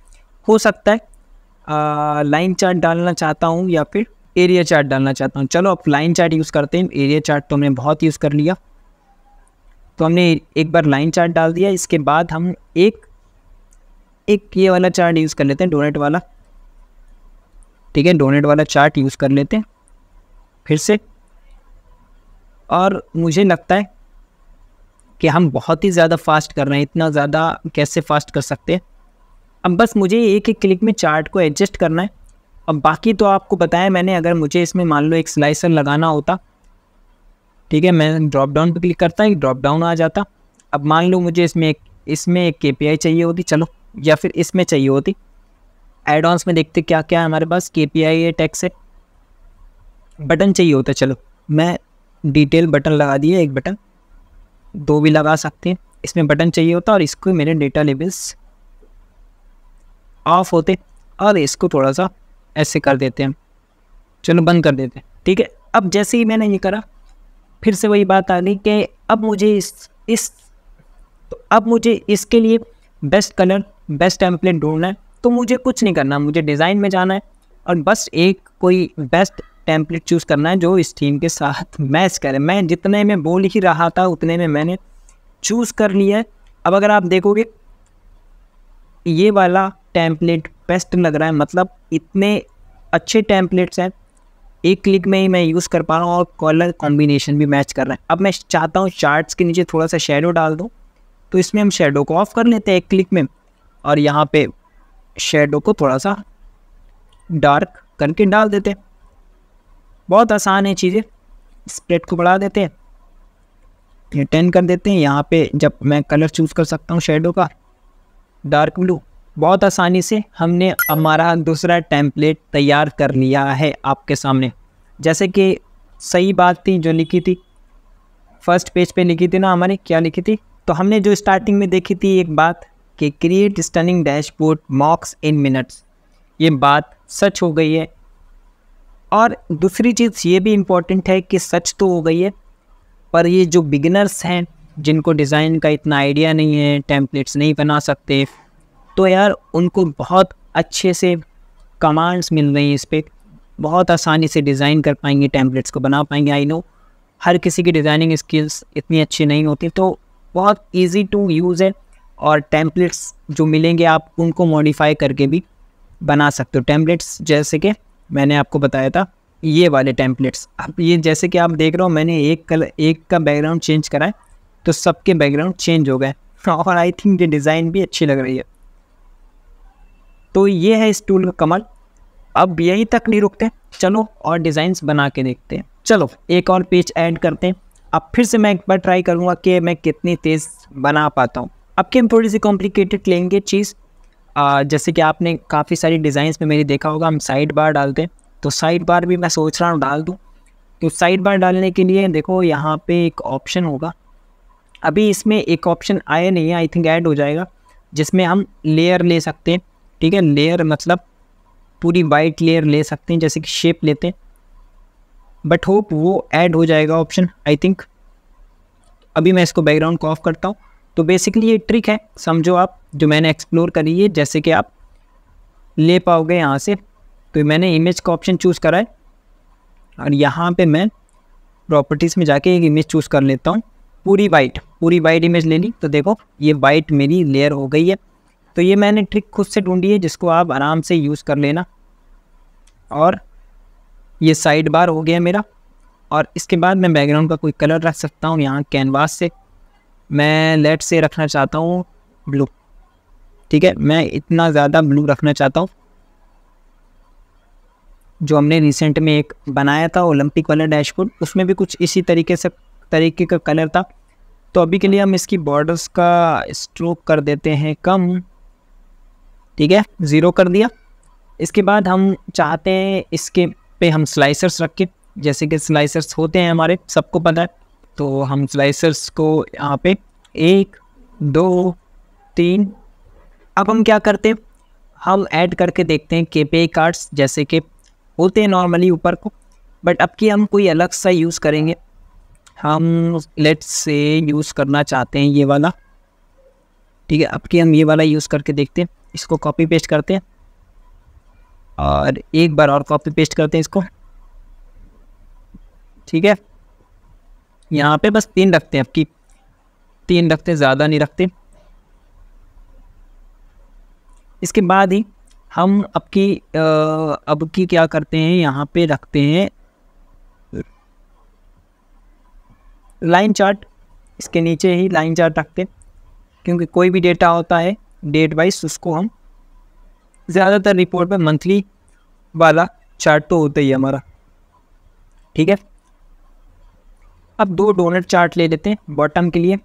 हो सकता है लाइन चार्ट डालना चाहता हूँ या फिर एरिया चार्ट डालना चाहता हूँ चलो आप लाइन चार्ट यूज़ करते हैं एरिया चार्ट तो हमने बहुत यूज़ कर लिया तो हमने एक बार लाइन चार्ट डाल दिया इसके बाद हम एक एक ये वाला चार्ट यूज़ कर लेते हैं डोनेट वाला ठीक है डोनेट वाला चार्ट यूज़ कर लेते हैं फिर से और मुझे लगता है कि हम बहुत ही ज़्यादा फास्ट कर रहे हैं इतना ज़्यादा कैसे फास्ट कर सकते हैं अब बस मुझे एक एक क्लिक में चार्ट को एडजस्ट करना है अब बाकी तो आपको बताया मैंने अगर मुझे इसमें मान लो एक स्लाइसर लगाना होता ठीक है मैं ड्रॉप डाउन पर क्लिक करता एक ड्रॉप डाउन आ जाता अब मान लो मुझे इसमें एक इसमें एक के चाहिए होती चलो या फिर इसमें चाहिए होती एड ऑन्स में देखते क्या क्या है हमारे पास के पी आई है टैक्स है बटन चाहिए होता है चलो मैं डिटेल बटन लगा दिए एक बटन दो भी लगा सकते हैं इसमें बटन चाहिए होता और इसको मेरे डेटा लेबल्स ऑफ होते और इसको थोड़ा सा ऐसे कर देते हैं चलो बंद कर देते हैं ठीक है अब जैसे ही मैंने ये करा फिर से वही बात आ गई कि अब मुझे इस इस तो अब मुझे इसके लिए बेस्ट कलर बेस्ट टेम्पलेट ढूंढना है तो मुझे कुछ नहीं करना मुझे डिज़ाइन में जाना है और बस एक कोई बेस्ट टेम्पलेट चूज़ करना है जो इस थीम के साथ मैच करे मैं जितने में बोल ही रहा था उतने में मैंने चूज़ कर लिया अब अगर आप देखोगे ये वाला टेम्पलेट बेस्ट लग रहा है मतलब इतने अच्छे टेम्पलेट्स हैं एक क्लिक में ही मैं यूज़ कर पा रहा हूँ और कलर कॉम्बिनेशन भी मैच कर रहा है अब मैं चाहता हूँ चार्ट्स के नीचे थोड़ा सा शेडो डाल दूँ तो इसमें हम शेडो को ऑफ कर लेते हैं एक क्लिक में और यहाँ पे शेडो को थोड़ा सा डार्क करके डाल देते हैं बहुत आसान है चीज़ें स्प्रेड को बढ़ा देते हैं ये टेन कर देते हैं यहाँ पे जब मैं कलर चूज़ कर सकता हूँ शेडो का डार्क ब्लू बहुत आसानी से हमने हमारा दूसरा टेम्पलेट तैयार कर लिया है आपके सामने जैसे कि सही बात थी जो लिखी थी फर्स्ट पेज पे लिखी थी ना हमारी क्या लिखी थी तो हमने जो स्टार्टिंग में देखी थी एक बात कि create stunning dashboard mocks in minutes ये बात सच हो गई है और दूसरी चीज़ ये भी इम्पॉर्टेंट है कि सच तो हो गई है पर ये जो बिगिनर्स हैं जिनको डिज़ाइन का इतना आइडिया नहीं है टेम्पलेट्स नहीं बना सकते तो यार उनको बहुत अच्छे से कमांड्स मिल रही हैं इस पर बहुत आसानी से डिज़ाइन कर पाएंगे टेम्पलेट्स को बना पाएंगे आई नो हर किसी की डिज़ाइनिंग स्किल्स इतनी अच्छी नहीं होती तो बहुत ईजी टू यूज़ है और टेम्पलेट्स जो मिलेंगे आप उनको मॉडिफाई करके भी बना सकते हो टेम्पलेट्स जैसे कि मैंने आपको बताया था ये वाले टेम्पलेट्स अब ये जैसे कि आप देख रहे हो मैंने एक कलर एक का बैकग्राउंड चेंज करा है तो सबके बैकग्राउंड चेंज हो गए और आई थिंक ये डिज़ाइन भी अच्छी लग रही है तो ये है इस टूल का कमल अब यहीं तक नहीं रुकते चलो और डिज़ाइंस बना के देखते हैं चलो एक और पेज ऐड करते हैं अब फिर से मैं एक बार ट्राई करूँगा कि मैं कितनी तेज़ बना पाता हूँ अब की हम थोड़ी सी कॉम्प्लिकेटेड लेंगे चीज़ जैसे कि आपने काफ़ी सारी डिज़ाइंस में मेरी देखा होगा हम साइड बार डालते हैं तो साइड बार भी मैं सोच रहा हूँ डाल दूँ तो साइड बार डालने के लिए देखो यहाँ पे एक ऑप्शन होगा अभी इसमें एक ऑप्शन आया नहीं है आई थिंक ऐड हो जाएगा जिसमें हम लेयर ले सकते हैं ठीक है लेयर मतलब पूरी वाइट लेयर ले सकते हैं जैसे कि शेप लेते हैं बट होप वो ऐड हो जाएगा ऑप्शन आई थिंक अभी मैं इसको बैकग्राउंड को ऑफ करता हूँ तो बेसिकली ये ट्रिक है समझो आप जो मैंने एक्सप्लोर करी है जैसे कि आप ले पाओगे यहाँ से तो मैंने इमेज का ऑप्शन चूज़ करा है और यहाँ पे मैं प्रॉपर्टीज़ में जाके एक इमेज चूज़ कर लेता हूँ पूरी वाइट पूरी वाइट इमेज ले ली तो देखो ये वाइट मेरी लेयर हो गई है तो ये मैंने ट्रिक खुद से ढूंढी है जिसको आप आराम से यूज़ कर लेना और ये साइड बार हो गया मेरा और इसके बाद मैं बैकग्राउंड का कोई कलर रख सकता हूँ यहाँ कैनवास से मैं लेट से रखना चाहता हूँ ब्लू ठीक है मैं इतना ज़्यादा ब्लू रखना चाहता हूँ जो हमने रिसेंट में एक बनाया था ओलंपिक वाला डैशबोर्ड उसमें भी कुछ इसी तरीके से तरीके का कलर था तो अभी के लिए हम इसकी बॉर्डर्स का स्ट्रोक कर देते हैं कम ठीक है ज़ीरो कर दिया इसके बाद हम चाहते हैं इसके पे हम स्लाइसर्स रखें जैसे कि स्लाइसर्स होते हैं हमारे सबको पता है तो हम स्लाइसर्स को यहाँ पे एक दो तीन अब हम क्या करते हैं हम ऐड करके देखते हैं केपे कार्ड्स जैसे कि होते हैं नॉर्मली ऊपर को बट अब की हम कोई अलग सा यूज़ करेंगे हम लेट्स से यूज़ करना चाहते हैं ये वाला ठीक है अब की हम ये वाला यूज़ करके देखते हैं इसको कॉपी पेस्ट करते हैं और एक बार और कॉपी पेस्ट करते हैं इसको ठीक है यहाँ पे बस तीन रखते हैं आपकी तीन रखते ज़्यादा नहीं रखते इसके बाद ही हम आपकी अब की क्या करते हैं यहाँ पे रखते हैं लाइन चार्ट इसके नीचे ही लाइन चार्ट रखते हैं क्योंकि कोई भी डेटा होता है डेट वाइज उसको हम ज़्यादातर रिपोर्ट पर मंथली वाला चार्ट तो होता ही हमारा ठीक है अब दो डोनट चार्ट ले लेते हैं बॉटम के लिए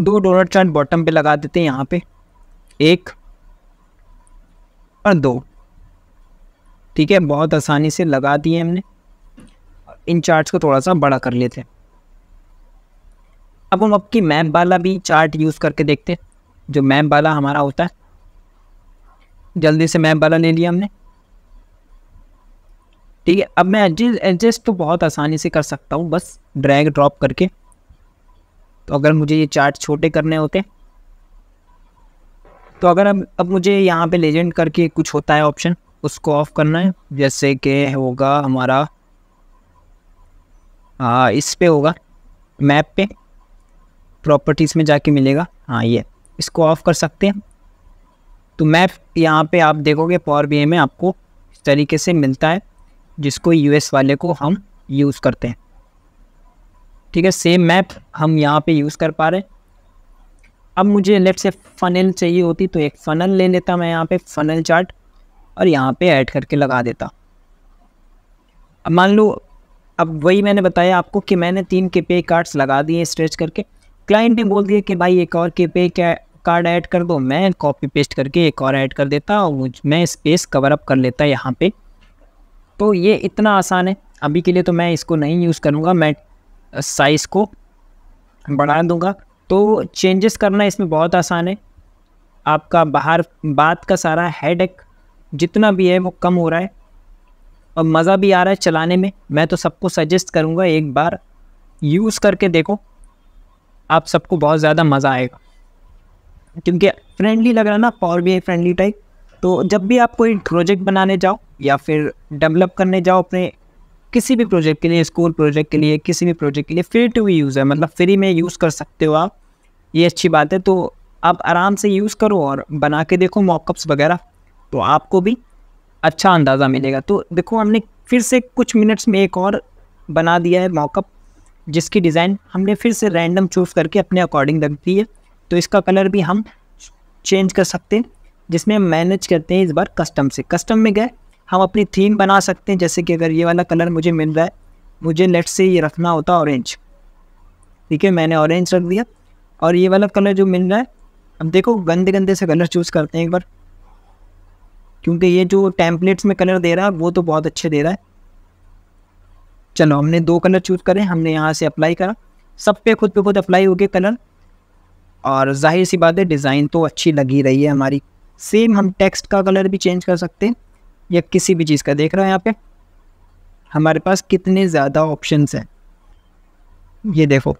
दो डोनट चार्ट बॉटम पे लगा देते हैं यहाँ पे एक और दो ठीक है बहुत आसानी से लगा दिए हमने इन चार्ट्स को थोड़ा सा बड़ा कर लेते हैं अब हम आपकी मैप वाला भी चार्ट यूज़ करके देखते हैं जो मैप वाला हमारा होता है जल्दी से मैप वाला ले लिया हमने ठीक है अब मैं एडजस्ट एडजस्ट तो बहुत आसानी से कर सकता हूँ बस ड्रैग ड्रॉप करके तो अगर मुझे ये चार्ट छोटे करने होते तो अगर अब अब मुझे यहाँ पे लेजेंड करके कुछ होता है ऑप्शन उसको ऑफ करना है जैसे कि होगा हमारा आ, हाँ, इस पे होगा मैप पे प्रॉपर्टीज़ में जाके मिलेगा हाँ ये इसको ऑफ़ कर सकते हैं तो मैप यहाँ पे आप देखोगे पावर बी में आपको इस तरीके से मिलता है जिसको यूएस वाले को हम यूज़ करते हैं ठीक है सेम मैप हम यहाँ पे यूज़ कर पा रहे हैं अब मुझे लेफ्ट से फनल चाहिए होती तो एक फ़नल ले लेता मैं यहाँ पे फ़नल चार्ट और यहाँ पे ऐड करके लगा देता अब मान लो अब वही मैंने बताया आपको कि मैंने तीन के पे कार्ड्स लगा दिए स्ट्रेच करके क्लाइंट ने बोल दिया कि भाई एक और के पे कार्ड ऐड कर दो मैं कॉपी पेस्ट करके एक और ऐड कर देता और मैं स्पेस कवर अप कर लेता यहाँ पर तो ये इतना आसान है अभी के लिए तो मैं इसको नहीं यूज़ करूँगा मैं साइज़ को बढ़ा दूँगा तो चेंजेस करना इसमें बहुत आसान है आपका बाहर बात का सारा हेड एक जितना भी है वो कम हो रहा है और मज़ा भी आ रहा है चलाने में मैं तो सबको सजेस्ट करूँगा एक बार यूज़ करके देखो आप सबको बहुत ज़्यादा मज़ा आएगा क्योंकि फ्रेंडली लग रहा ना पावर भी फ्रेंडली टाइप तो जब भी आप कोई प्रोजेक्ट बनाने जाओ या फिर डेवलप करने जाओ अपने किसी भी प्रोजेक्ट के लिए स्कूल प्रोजेक्ट के लिए किसी भी प्रोजेक्ट के लिए फ्री टू यूज़ है मतलब फ्री में यूज़ कर सकते हो आप ये अच्छी बात है तो आप आराम से यूज़ करो और बना के देखो मॉकअप्स वगैरह तो आपको भी अच्छा अंदाज़ा मिलेगा तो देखो हमने फिर से कुछ मिनट्स में एक और बना दिया है मॉकअप जिसकी डिज़ाइन हमने फिर से रैंडम चूज़ करके अपने अकॉर्डिंग रख दी है तो इसका कलर भी हम चेंज कर सकते हैं जिसमें हम मैनेज करते हैं इस बार कस्टम से कस्टम में गए हम अपनी थीम बना सकते हैं जैसे कि अगर ये वाला कलर मुझे मिल रहा है मुझे लेट से ये रखना होता ऑरेंज ठीक है मैंने ऑरेंज रख दिया और ये वाला कलर जो मिल रहा है अब देखो गंदे गंदे से कलर चूज़ करते हैं एक बार क्योंकि ये जो टैंपलेट्स में कलर दे रहा है वो तो बहुत अच्छे दे रहा है चलो हमने दो कलर चूज़ करें हमने यहाँ से अप्लाई करा सब पे खुद पे खुद अप्लाई हो गए कलर और जाहिर सी बात है डिज़ाइन तो अच्छी लगी रही है हमारी सेम हम टेक्स्ट का कलर भी चेंज कर सकते हैं या किसी भी चीज़ का देख रहे हो यहाँ पे हमारे पास कितने ज़्यादा ऑप्शंस हैं ये देखो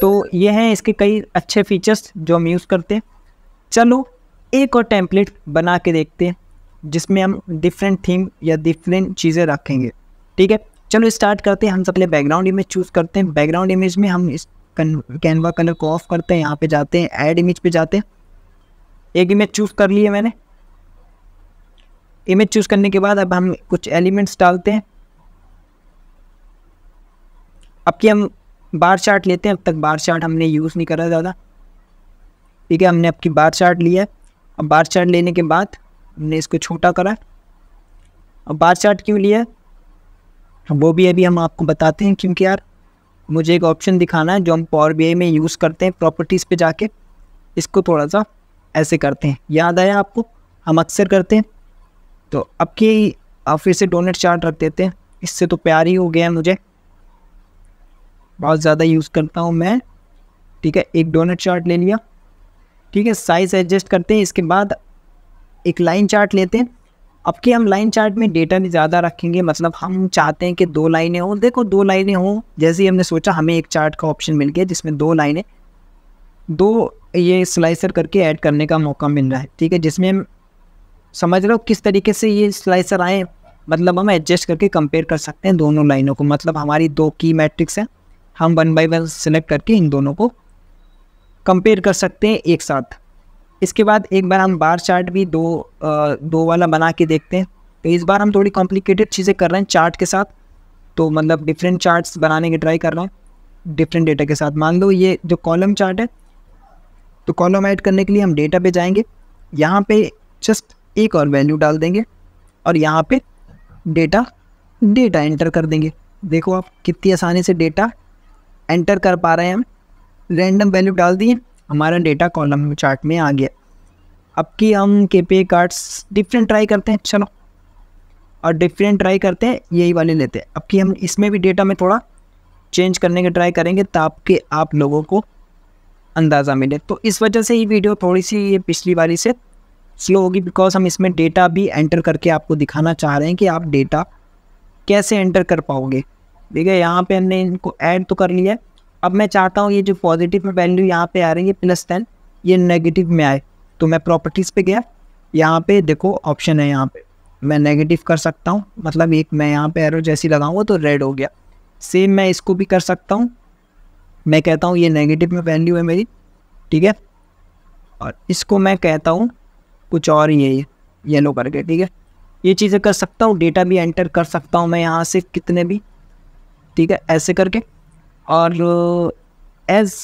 तो ये हैं इसके कई अच्छे फीचर्स जो हम यूज़ करते हैं चलो एक और टेम्पलेट बना के देखते हैं जिसमें हम डिफरेंट थीम या डिफरेंट चीज़ें रखेंगे ठीक है चलो स्टार्ट करते हैं हम सबसे बैकग्राउंड इमेज चूज़ करते हैं बैकग्राउंड इमेज में हम इस कैनवा कलर को ऑफ करते हैं यहाँ पे जाते हैं ऐड इमेज पे जाते हैं एक इमेज चूज़ कर ली है मैंने इमेज चूज़ करने के बाद अब हम कुछ एलिमेंट्स डालते हैं अब की हम बार चार्ट लेते हैं अब तक बार चार्ट हमने यूज़ नहीं करा ज़्यादा ठीक है हमने आपकी बार चार्ट लिया है अब बार चार्ट लेने के बाद हमने इसको छोटा करा अब बार चार्ट क्यों लिया वो भी अभी हम आपको बताते हैं क्योंकि यार मुझे एक ऑप्शन दिखाना है जो हम पावर बी में यूज़ करते हैं प्रॉपर्टीज़ पे जाके इसको थोड़ा सा ऐसे करते हैं याद आया आपको हम अक्सर करते हैं तो अब की आप फिर से डोनेट चार्ट रख देते हैं इससे तो प्यार ही हो गया है मुझे बहुत ज़्यादा यूज़ करता हूँ मैं ठीक है एक डोनेट चार्ट ले लिया ठीक है साइज़ एडजस्ट करते हैं इसके बाद एक लाइन चार्ट लेते हैं अब के हम लाइन चार्ट में डेटा भी ज़्यादा रखेंगे मतलब हम चाहते हैं कि दो लाइनें हों देखो दो लाइनें हों जैसे ही हमने सोचा हमें एक चार्ट का ऑप्शन मिल गया जिसमें दो लाइनें दो ये स्लाइसर करके ऐड करने का मौका मिल रहा है ठीक है जिसमें हम समझ लो किस तरीके से ये स्लाइसर आए मतलब हम एडजस्ट करके कंपेयर कर सकते हैं दोनों लाइनों को मतलब हमारी दो की मैट्रिक्स हैं हम वन बाई वन सेलेक्ट करके इन दोनों को कंपेयर कर सकते हैं एक साथ इसके बाद एक बार हम बार चार्ट भी दो आ, दो वाला बना के देखते हैं तो इस बार हम थोड़ी कॉम्प्लिकेटेड चीज़ें कर रहे हैं चार्ट के साथ तो मतलब डिफरेंट चार्ट्स बनाने की ट्राई कर रहे हैं डिफरेंट डेटा के साथ मान लो ये जो कॉलम चार्ट है तो कॉलम ऐड करने के लिए हम डेटा पे जाएंगे यहाँ पे जस्ट एक और वैल्यू डाल देंगे और यहाँ पे डेटा डेटा एंटर कर देंगे देखो आप कितनी आसानी से डेटा एंटर कर पा रहे हैं हम रैंडम वैल्यू डाल दिए हमारा डेटा कॉलम चार्ट में आ गया अब की हम के पे कार्ड्स डिफरेंट ट्राई करते हैं चलो और डिफरेंट ट्राई करते हैं यही वाले लेते हैं अब की हम इसमें भी डेटा में थोड़ा चेंज करने का ट्राई करेंगे ताकि आप लोगों को अंदाज़ा मिले तो इस वजह से ये वीडियो थोड़ी सी ये पिछली बारी से स्लो होगी बिकॉज हम इसमें डेटा भी एंटर करके आपको दिखाना चाह रहे हैं कि आप डेटा कैसे एंटर कर पाओगे ठीक है यहाँ पे हमने इनको ऐड तो कर लिया है अब मैं चाहता हूँ ये जो पॉजिटिव वैल्यू यहाँ पे आ रही है प्लस टेन ये नेगेटिव में आए तो मैं प्रॉपर्टीज़ पे गया यहाँ पे देखो ऑप्शन है यहाँ पे मैं नेगेटिव कर सकता हूँ मतलब एक मैं यहाँ पे एरो जैसी लगाऊँगा तो रेड हो गया सेम मैं इसको भी कर सकता हूँ मैं कहता हूँ ये नेगेटिव में वैल्यू है मेरी ठीक है और इसको मैं कहता हूँ कुछ और ही है ये येलो करके ठीक है ये चीज़ें कर सकता हूँ डेटा भी एंटर कर सकता हूँ मैं यहाँ से कितने भी ठीक है ऐसे करके और एज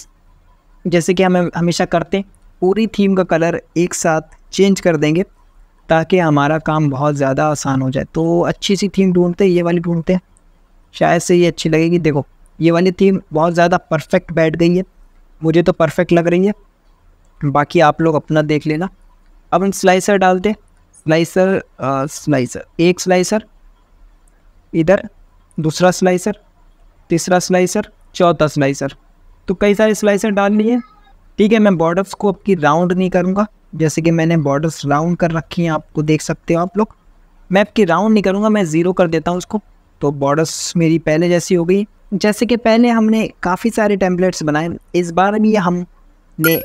जैसे कि हम हमेशा करते हैं पूरी थीम का कलर एक साथ चेंज कर देंगे ताकि हमारा काम बहुत ज़्यादा आसान हो जाए तो अच्छी सी थीम ढूंढते ये वाली ढूंढते हैं शायद से ये अच्छी लगेगी देखो ये वाली थीम बहुत ज़्यादा परफेक्ट बैठ गई है मुझे तो परफेक्ट लग रही है बाकी आप लोग अपना देख लेना अब हम स्लाइसर डालते स्लाइसर आ, स्लाइसर एक स्लाइसर इधर दूसरा स्लाइसर तीसरा स्लाइसर चौथा स्लाइसर तो कई सारे स्लाइसर डाल लिए ठीक है मैं बॉर्डर्स को आपकी राउंड नहीं करूँगा जैसे कि मैंने बॉर्डर्स राउंड कर रखी हैं आपको देख सकते हो आप लोग मैं आपकी राउंड नहीं करूँगा मैं ज़ीरो कर देता हूँ उसको तो बॉर्डर्स मेरी पहले जैसी हो गई जैसे कि पहले हमने काफ़ी सारे टेम्पलेट्स बनाए इस बार भी हमने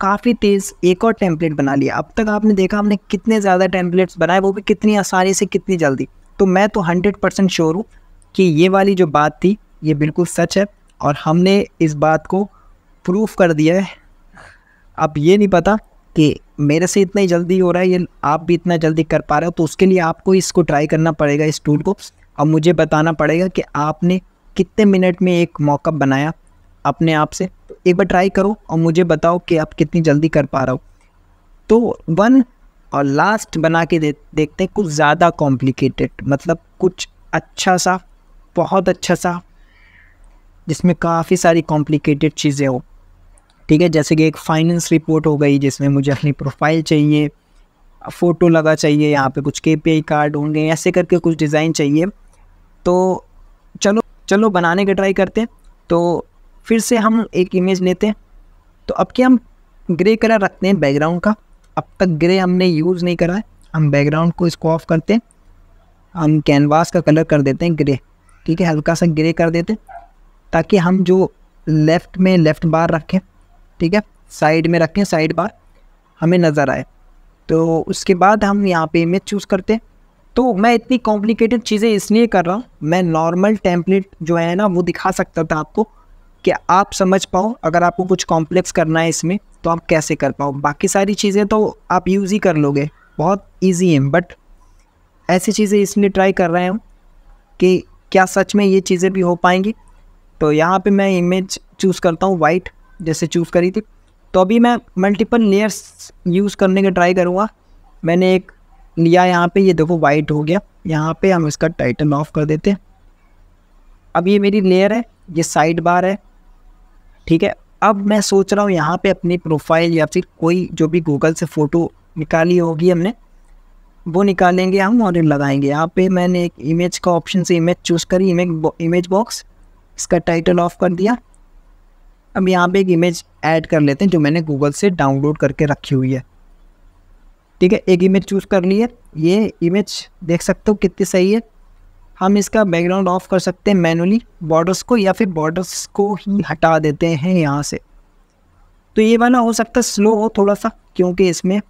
काफ़ी तेज़ एक और टेम्पलेट बना लिया अब तक आपने देखा हमने कितने ज़्यादा टेम्पलेट्स बनाए वो भी कितनी आसानी से कितनी जल्दी तो मैं तो हंड्रेड परसेंट श्योर हूँ कि ये वाली जो बात थी ये बिल्कुल सच है और हमने इस बात को प्रूफ कर दिया है अब ये नहीं पता कि मेरे से इतना ही जल्दी हो रहा है ये आप भी इतना जल्दी कर पा रहे हो तो उसके लिए आपको इसको ट्राई करना पड़ेगा इस टूल को अब मुझे बताना पड़ेगा कि आपने कितने मिनट में एक मॉकअप बनाया अपने आप से एक बार ट्राई करो और मुझे बताओ कि आप कितनी जल्दी कर पा रहे हो तो वन और लास्ट बना के दे, देखते हैं कुछ ज़्यादा कॉम्प्लिकेटेड मतलब कुछ अच्छा सा बहुत अच्छा सा जिसमें काफ़ी सारी कॉम्प्लिकेटेड चीज़ें हो ठीक है जैसे कि एक फाइनेंस रिपोर्ट हो गई जिसमें मुझे अपनी प्रोफाइल चाहिए फ़ोटो लगा चाहिए यहाँ पे कुछ के कार्ड होंगे ऐसे करके कुछ डिज़ाइन चाहिए तो चलो चलो बनाने का ट्राई करते हैं तो फिर से हम एक इमेज लेते हैं तो अब के हम ग्रे कलर रखते हैं बैकग्राउंड का अब तक ग्रे हमने यूज़ नहीं करा है हम बैकग्राउंड को इसको ऑफ करते हैं हम कैनवास का कलर कर देते हैं ग्रे ठीक है हल्का सा ग्रे कर देते हैं ताकि हम जो लेफ़्ट में लेफ़्ट बार रखें ठीक है साइड में रखें साइड बार हमें नज़र आए तो उसके बाद हम यहाँ पे इमेज चूज़ करते हैं तो मैं इतनी कॉम्प्लिकेटेड चीज़ें इसलिए कर रहा हूँ मैं नॉर्मल टेम्पलेट जो है ना वो दिखा सकता था आपको कि आप समझ पाओ अगर आपको कुछ कॉम्प्लेक्स करना है इसमें तो आप कैसे कर पाओ बाकी सारी चीज़ें तो आप यूज़ ही कर लोगे बहुत ईजी हैं बट ऐसी चीज़ें इसलिए ट्राई कर रहे हूँ कि क्या सच में ये चीज़ें भी हो पाएंगी तो यहाँ पे मैं इमेज चूज़ करता हूँ वाइट जैसे चूज़ करी थी तो अभी मैं मल्टीपल लेयर्स यूज़ करने का ट्राई करूँगा मैंने एक या यहाँ पे ये देखो वाइट हो गया यहाँ पे हम इसका टाइटन ऑफ कर देते हैं अब ये मेरी लेयर है ये साइड बार है ठीक है अब मैं सोच रहा हूँ यहाँ पे अपनी प्रोफाइल या फिर कोई जो भी गूगल से फ़ोटो निकाली होगी हमने वो निकालेंगे हम और लगाएंगे यहाँ पे मैंने एक इमेज का ऑप्शन से इमेज चूज़ करी इमेज इमेज बॉक्स इसका टाइटल ऑफ कर दिया अब यहाँ पे एक इमेज ऐड कर लेते हैं जो मैंने गूगल से डाउनलोड करके रखी हुई है ठीक है एक इमेज चूज़ कर ली है ये इमेज देख सकते हो कितनी सही है हम इसका बैकग्राउंड ऑफ कर सकते हैं मैनुअली बॉर्डर्स को या फिर बॉर्डर्स को ही हटा देते हैं यहाँ से तो ये वाला हो सकता है स्लो हो थोड़ा सा क्योंकि इसमें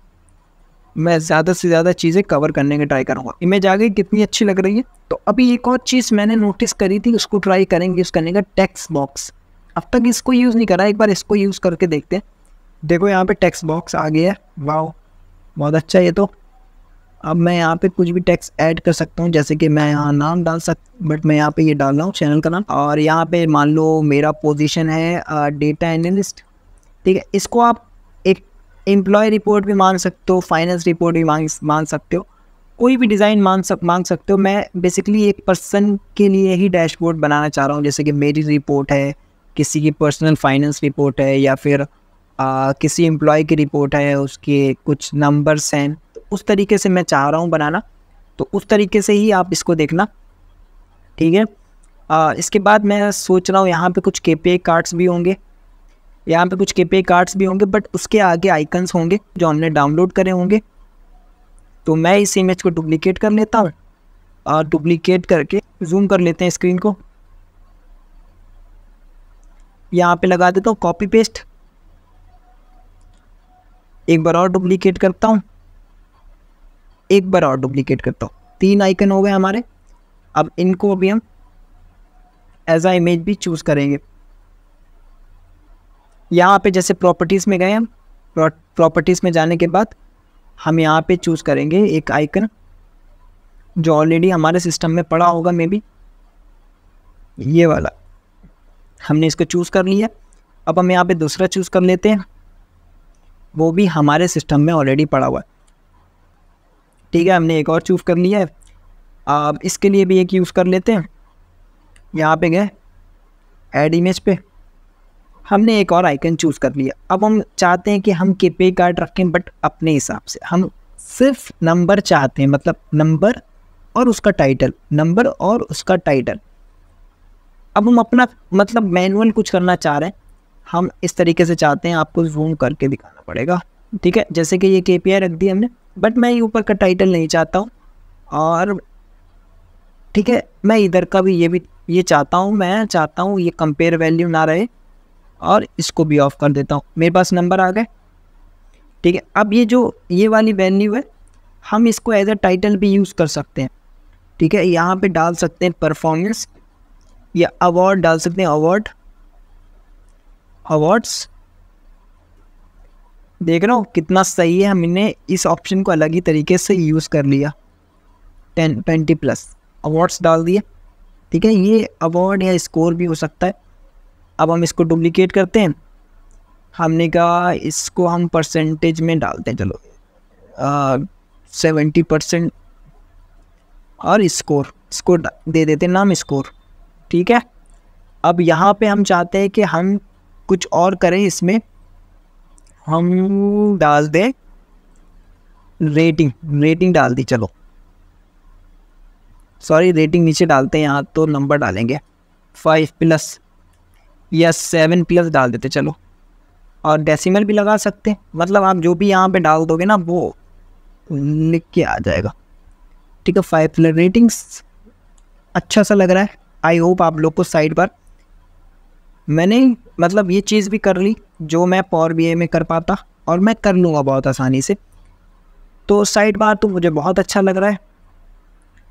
मैं ज़्यादा से ज़्यादा चीज़ें कवर करने की ट्राई करूँगा इमेज आ गई कितनी अच्छी लग रही है तो अभी एक और चीज़ मैंने नोटिस करी थी उसको ट्राई करेंगे यूज़ करने का टेक्स्ट बॉक्स अब तक इसको यूज़ नहीं करा एक बार इसको यूज़ करके देखते हैं देखो यहाँ पे टेक्स्ट बॉक्स आ गया है वाह बहुत अच्छा ये तो अब मैं यहाँ पे कुछ भी टैक्स ऐड कर सकता हूँ जैसे कि मैं यहाँ नाम डाल सक बट मैं यहाँ पे ये डाल रहा हूँ चैनल का नाम और यहाँ पे मान लो मेरा पोजीशन है डेटा एनालिस्ट ठीक है इसको आप एक एम्प्लॉय रिपोर्ट भी मांग सकते हो फाइनेंस रिपोर्ट भी मांग मांग सकते हो कोई भी डिज़ाइन मांग सक मांग सकते हो मैं बेसिकली एक पर्सन के लिए ही डैशबोर्ड बनाना चाह रहा हूँ जैसे कि मेरी रिपोर्ट है किसी की पर्सनल फाइनेंस रिपोर्ट है या फिर आ, किसी एम्प्लॉय की रिपोर्ट है उसके कुछ नंबर्स हैं तो उस तरीके से मैं चाह रहा हूँ बनाना तो उस तरीके से ही आप इसको देखना ठीक है आ, इसके बाद मैं सोच रहा हूँ यहाँ पे कुछ के पी कार्ड्स भी होंगे यहाँ पे कुछ के पे कार्ड्स भी होंगे बट उसके आगे आइकन्स होंगे जो हमने डाउनलोड करे होंगे तो मैं इस इमेज को डुप्लिकेट कर लेता हूँ और डुप्लिकेट करके जूम कर लेते हैं स्क्रीन को यहाँ पे लगा देता हूँ कॉपी पेस्ट एक बार और डुप्लीकेट करता हूँ एक बार और डुप्लीकेट करता हूँ तीन आइकन हो गए हमारे अब इनको भी हम एज आ इमेज भी चूज़ करेंगे यहाँ पे जैसे प्रॉपर्टीज़ में गए हम प्रॉपर्टीज़ में जाने के बाद हम यहाँ पे चूज़ करेंगे एक आइकन जो ऑलरेडी हमारे सिस्टम में पड़ा होगा मे बी ये वाला हमने इसको चूज़ कर लिया अब हम यहाँ पे दूसरा चूज़ कर लेते हैं वो भी हमारे सिस्टम में ऑलरेडी पड़ा हुआ है ठीक है हमने एक और चूज़ कर लिया है अब इसके लिए भी एक यूज़ कर लेते हैं यहाँ पे गए एड इमेज पे हमने एक और आइकन चूज़ कर लिया अब हम चाहते हैं कि हम केपे कार्ड रखें बट अपने हिसाब से हम सिर्फ नंबर चाहते हैं मतलब नंबर और उसका टाइटल नंबर और उसका टाइटल अब हम अपना मतलब मैनुअल कुछ करना चाह रहे हैं हम इस तरीके से चाहते हैं आपको जूम करके दिखाना पड़ेगा ठीक है जैसे कि ये के पी रख दी हमने बट मैं ये ऊपर का टाइटल नहीं चाहता हूँ और ठीक है मैं इधर का भी ये भी ये चाहता हूँ मैं चाहता हूँ ये कंपेयर वैल्यू ना रहे और इसको भी ऑफ कर देता हूँ मेरे पास नंबर आ गए ठीक है अब ये जो ये वाली वैल्यू है हम इसको एज अ टाइटल भी यूज़ कर सकते हैं ठीक है यहाँ पे डाल सकते हैं परफॉर्मेंस या अवार्ड डाल सकते हैं अवार्ड अवार्ड्स देख रहे हो कितना सही है हमने इस ऑप्शन को अलग ही तरीके से यूज़ कर लिया टेन ट्वेंटी प्लस अवार्ड्स डाल दिए ठीक है ये अवार्ड या स्कोर भी हो सकता है अब हम इसको डुप्लिकेट करते हैं हमने कहा इसको हम परसेंटेज में डालते हैं चलो सेवेंटी परसेंट और स्कोर स्कोर दे देते नाम स्कोर ठीक है अब यहाँ पे हम चाहते हैं कि हम कुछ और करें इसमें हम डाल दें रेटिंग रेटिंग डाल दी चलो सॉरी रेटिंग नीचे डालते हैं यहाँ तो नंबर डालेंगे फाइव प्लस या सेवन प्लस डाल देते चलो और डेसिमल भी लगा सकते मतलब आप जो भी यहाँ पे डाल दोगे ना वो लिख के आ जाएगा ठीक है फाइव प्लस रेटिंग्स अच्छा सा लग रहा है आई होप आप लोग को साइड पर मैंने मतलब ये चीज़ भी कर ली जो मैं पावर बी में कर पाता और मैं कर लूँगा बहुत आसानी से तो साइड बार तो मुझे बहुत अच्छा लग रहा है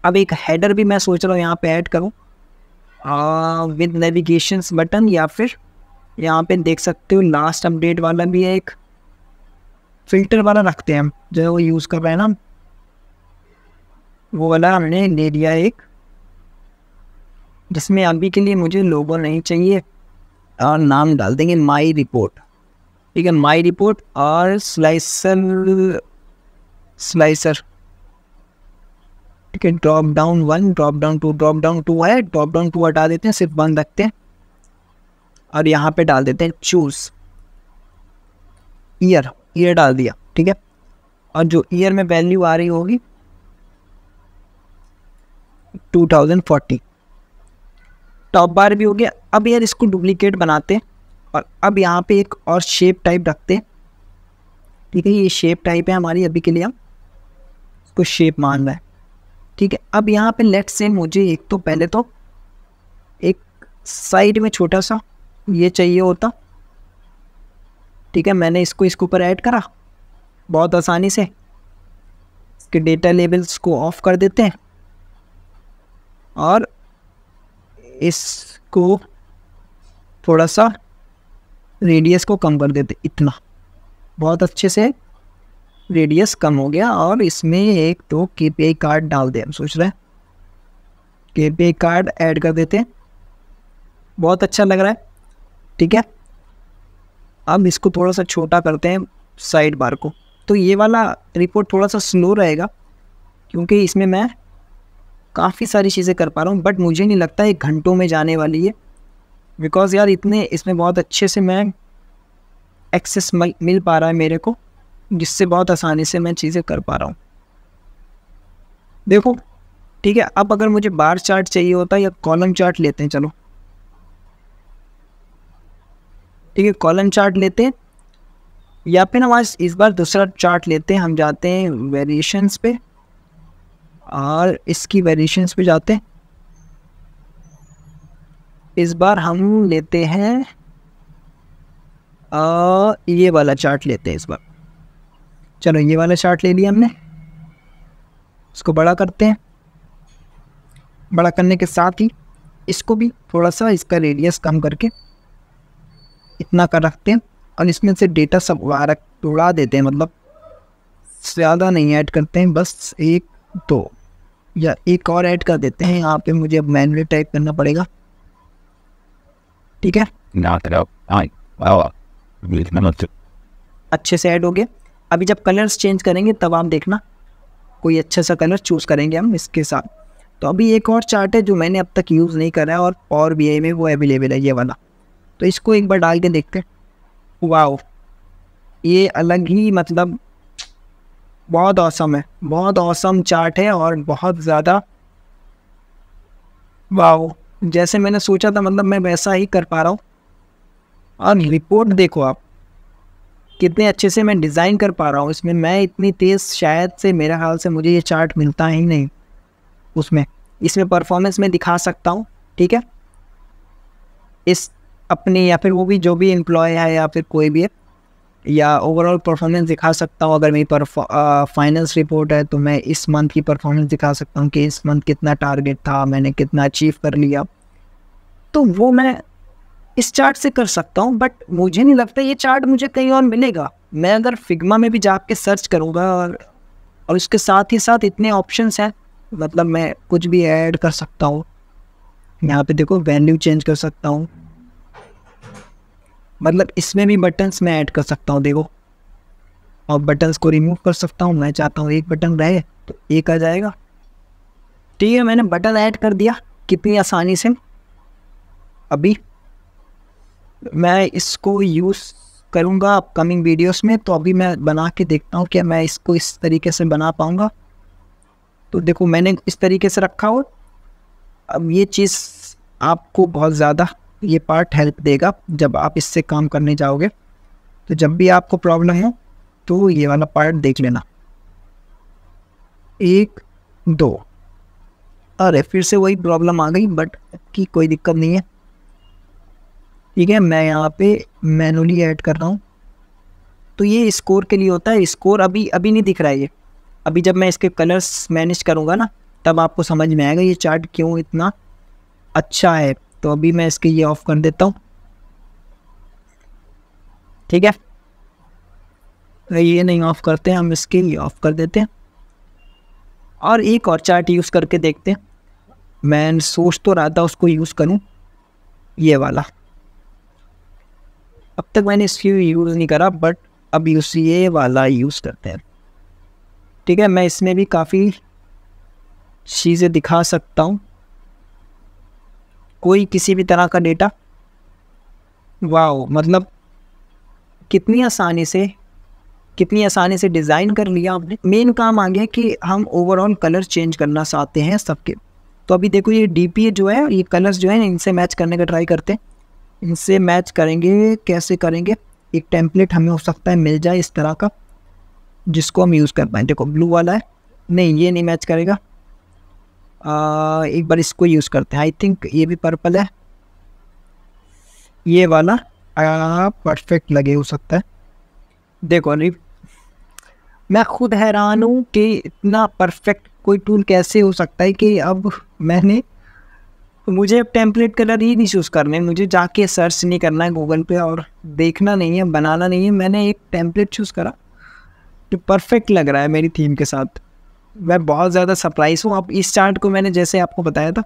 अब एक हेडर भी मैं सोच रहा हूँ यहाँ पे ऐड करूँ विद नेविगेशन बटन या फिर यहाँ पे देख सकते हो लास्ट अपडेट वाला भी है एक फिल्टर वाला रखते हैं हम जो वो यूज़ कर रहे हैं ना वो वाला हमने ले लिया एक जिसमें अभी के लिए मुझे लोगो नहीं चाहिए और नाम डाल देंगे माई रिपोर्ट ठीक है माई रिपोर्ट और स्लाइसर स्लाइसर ठीक है drop down one drop down two drop down two है ड्रॉप डाउन टू हटा देते हैं सिर्फ वन रखते हैं और यहाँ पे डाल देते हैं चूज ईयर ईयर डाल दिया ठीक है और जो ईयर में वैल्यू आ रही होगी 2040 टॉप बार भी हो गया अब यार इसको डुप्लीकेट बनाते और अब यहाँ पे एक और शेप टाइप रखते ठीक है ये शेप टाइप है हमारी अभी के लिए हम इसको शेप मान रहे हैं ठीक है अब यहाँ पे लेफ्ट से मुझे एक तो पहले तो एक साइड में छोटा सा ये चाहिए होता ठीक है मैंने इसको इसके ऊपर ऐड करा बहुत आसानी से इसके डेटा लेबल्स को ऑफ कर देते हैं और इसको थोड़ा सा रेडियस को कम कर देते इतना बहुत अच्छे से रेडियस कम हो गया और इसमें एक दो तो के पी आई कार्ड डाल दें हम सोच रहे हैं के पी आई कार्ड ऐड कर देते हैं बहुत अच्छा लग रहा है ठीक है अब इसको थोड़ा सा छोटा करते हैं साइड बार को तो ये वाला रिपोर्ट थोड़ा सा स्लो रहेगा क्योंकि इसमें मैं काफ़ी सारी चीज़ें कर पा रहा हूँ बट मुझे नहीं लगता एक घंटों में जाने वाली है बिकॉज़ यार इतने इसमें बहुत अच्छे से मैं एक्सेस मिल पा रहा है मेरे को जिससे बहुत आसानी से मैं चीज़ें कर पा रहा हूँ देखो ठीक है अब अगर मुझे बार चार्ट चाहिए होता या कॉलम चार्ट लेते हैं चलो ठीक है कॉलम चार्ट लेते हैं या फिर हम आज इस बार दूसरा चार्ट लेते हैं हम जाते हैं वेरिएशंस पे और इसकी वेरिएशन पे जाते हैं इस बार हम लेते हैं आ, ये वाला चार्ट लेते हैं इस बार चलो ये वाला चार्ट ले लिया हमने इसको बड़ा करते हैं बड़ा करने के साथ ही इसको भी थोड़ा सा इसका रेडियस कम करके इतना कर रखते हैं और इसमें से डेटा सब वारक उड़ा देते हैं मतलब ज़्यादा नहीं ऐड करते हैं बस एक तो या एक और ऐड कर देते हैं यहाँ पे मुझे अब मैनुअली टाइप करना पड़ेगा ठीक है हाँ, अच्छे से ऐड हो गया अभी जब कलर्स चेंज करेंगे तब आप देखना कोई अच्छा सा कलर चूज़ करेंगे हम इसके साथ तो अभी एक और चार्ट है जो मैंने अब तक यूज़ नहीं करा है और पावर बी में वो अवेलेबल है ये वाला तो इसको एक बार डाल के देखते हैं वाह ये अलग ही मतलब बहुत औसम है बहुत औसम चार्ट है और बहुत ज़्यादा वाओ जैसे मैंने सोचा था मतलब मैं वैसा ही कर पा रहा हूँ और रिपोर्ट देखो आप कितने अच्छे से मैं डिज़ाइन कर पा रहा हूँ इसमें मैं इतनी तेज़ शायद से मेरे ख्याल से मुझे ये चार्ट मिलता ही नहीं उसमें इसमें परफॉर्मेंस में दिखा सकता हूँ ठीक है इस अपने या फिर वो भी जो भी एम्प्लॉय है या फिर कोई भी है या ओवरऑल परफॉर्मेंस दिखा सकता हूँ अगर मेरी फाइनेंस रिपोर्ट है तो मैं इस मंथ की परफॉर्मेंस दिखा सकता हूँ कि इस मंथ कितना टारगेट था मैंने कितना अचीव कर लिया तो वो मैं इस चार्ट से कर सकता हूँ बट मुझे नहीं लगता ये चार्ट मुझे कहीं और मिलेगा मैं अगर फिगमा में भी जाके सर्च करूँगा और और उसके साथ ही साथ इतने ऑप्शन हैं मतलब मैं कुछ भी ऐड कर सकता हूँ यहाँ पे देखो वैल्यू चेंज कर सकता हूँ मतलब इसमें भी बटन्स मैं ऐड कर सकता हूँ देखो और बटन्स को रिमूव कर सकता हूँ मैं चाहता हूँ एक बटन रहे तो एक आ जाएगा ठीक तो है मैंने बटन ऐड कर दिया कितनी आसानी से अभी मैं इसको यूज़ करूँगा अपकमिंग वीडियोस में तो अभी मैं बना के देखता हूँ कि मैं इसको इस तरीके से बना पाऊँगा तो देखो मैंने इस तरीके से रखा हो अब ये चीज़ आपको बहुत ज़्यादा ये पार्ट हेल्प देगा जब आप इससे काम करने जाओगे तो जब भी आपको प्रॉब्लम हो तो ये वाला पार्ट देख लेना एक दो अरे फिर से वही प्रॉब्लम आ गई बट की कोई दिक्कत नहीं है ठीक है मैं यहाँ पे मैनुअली ऐड कर रहा हूँ तो ये स्कोर के लिए होता है स्कोर अभी अभी नहीं दिख रहा है ये अभी जब मैं इसके कलर्स मैनेज करूँगा ना तब आपको समझ में आएगा ये चार्ट क्यों इतना अच्छा है तो अभी मैं इसके ये ऑफ कर देता हूँ ठीक है तो ये नहीं ऑफ करते हैं हम इसके ये ऑफ कर देते हैं और एक और चार्ट यूज़ करके देखते हैं मैं सोच तो रहा था उसको यूज़ करूँ ये वाला अब तक मैंने इसकी यूज़ नहीं करा बट अब यूज़ ये वाला यूज़ करते हैं ठीक है मैं इसमें भी काफ़ी चीज़ें दिखा सकता हूँ कोई किसी भी तरह का डेटा वाह मतलब कितनी आसानी से कितनी आसानी से डिज़ाइन कर लिया आपने मेन काम आ गया कि हम ओवरऑल कलर चेंज करना चाहते हैं सबके तो अभी देखो ये डी जो है ये कलर्स जो है इनसे मैच करने का ट्राई करते हैं इनसे मैच करेंगे कैसे करेंगे एक टेम्पलेट हमें हो सकता है मिल जाए इस तरह का जिसको हम यूज़ कर पाएँ देखो ब्लू वाला है नहीं ये नहीं मैच करेगा एक बार इसको यूज़ करते हैं आई थिंक ये भी पर्पल है ये वाला परफेक्ट लगे हो सकता है देखो नहीं मैं खुद हैरान हूँ कि इतना परफेक्ट कोई टूल कैसे हो सकता है कि अब मैंने मुझे अब टेम्पलेट कलर ही नहीं चूज़ करने मुझे जाके सर्च नहीं करना है गूगल पे और देखना नहीं है बनाना नहीं है मैंने एक टेम्पलेट चूज़ करा जो परफेक्ट लग रहा है मेरी थीम के साथ मैं बहुत ज़्यादा सरप्राइज हूँ अब इस चार्ट को मैंने जैसे आपको बताया था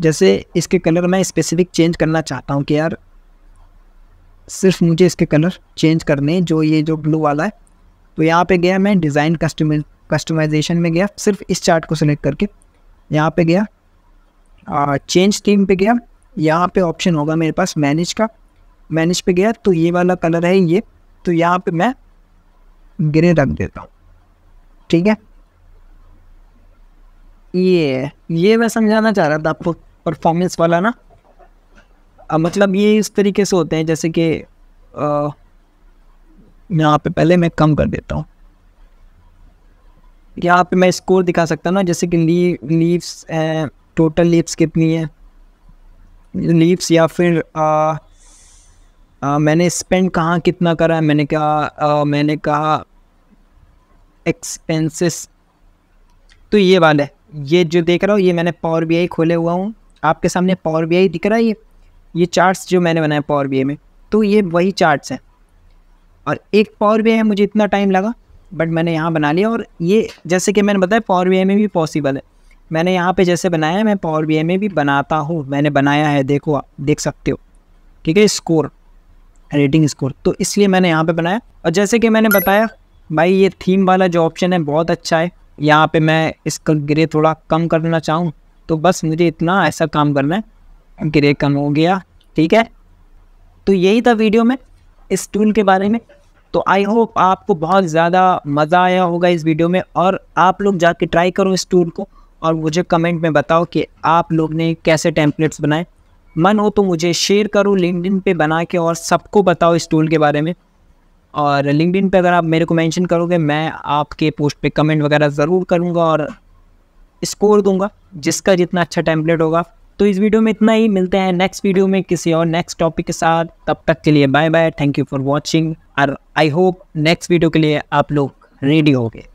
जैसे इसके कलर मैं स्पेसिफिक चेंज करना चाहता हूँ कि यार सिर्फ मुझे इसके कलर चेंज करने जो ये जो ब्लू वाला है तो यहाँ पे गया मैं डिज़ाइन कस्टम कस्टमाइजेशन में गया सिर्फ इस चार्ट को सिलेक्ट करके यहाँ पे गया आ, चेंज थीम पे गया यहाँ पे ऑप्शन होगा मेरे पास मैनेज का मैनेज पे गया तो ये वाला कलर है ये तो यहाँ पे मैं ग्रे रख देता हूँ ठीक है ये ये मैं समझाना चाह रहा था आपको परफॉर्मेंस वाला ना आ, मतलब ये इस तरीके से होते हैं जैसे कि यहाँ पे पहले मैं कम कर देता हूँ यहाँ पे मैं स्कोर दिखा सकता हूँ ना जैसे कि ली, लीव्स टोटल लीव्स कितनी है लीव्स या फिर आ, आ, मैंने स्पेंड कहाँ कितना करा है मैंने कहा मैंने कहा एक्सपेंसेस तो ये वाला है ये जो देख रहा हो ये मैंने पावर बी आई खोले हुआ हूँ आपके सामने पावर बी आई दिख रहा है ये ये चार्ट्स जो मैंने बनाए पावर बी आई में तो ये वही चार्ट्स हैं और एक पावर बी आई मुझे इतना टाइम लगा बट मैंने यहाँ बना लिया और ये जैसे कि मैंने बताया पावर बी आई में भी पॉसिबल है मैंने यहाँ पे जैसे बनाया है मैं पावर बी आई में भी बनाता हूँ मैंने बनाया है देखो आप देख सकते हो ठीक है स्कोर रेटिंग स्कोर तो इसलिए मैंने यहाँ पे बनाया और जैसे कि मैंने बताया भाई ये थीम वाला जो ऑप्शन है बहुत अच्छा है यहाँ पे मैं इस ग्रे थोड़ा कम करना चाहूँ तो बस मुझे इतना ऐसा काम करना है ग्रे कम हो गया ठीक है तो यही था वीडियो में इस टूल के बारे में तो आई होप आपको बहुत ज़्यादा मज़ा आया होगा इस वीडियो में और आप लोग जाके ट्राई करो इस टूल को और मुझे कमेंट में बताओ कि आप लोग ने कैसे टेम्पलेट्स बनाए मन हो तो मुझे शेयर करो लिंकडिन पे बना के और सबको बताओ इस टूल के बारे में और लिंकडिन पे अगर आप मेरे को मेंशन करोगे मैं आपके पोस्ट पे कमेंट वगैरह ज़रूर करूँगा और स्कोर दूंगा जिसका जितना अच्छा टेम्पलेट होगा तो इस वीडियो में इतना ही मिलते हैं नेक्स्ट वीडियो में किसी और नेक्स्ट टॉपिक के साथ तब तक के लिए bye bye thank you for watching और आई होप नेक्स्ट वीडियो के लिए आप लोग रेडी हो गए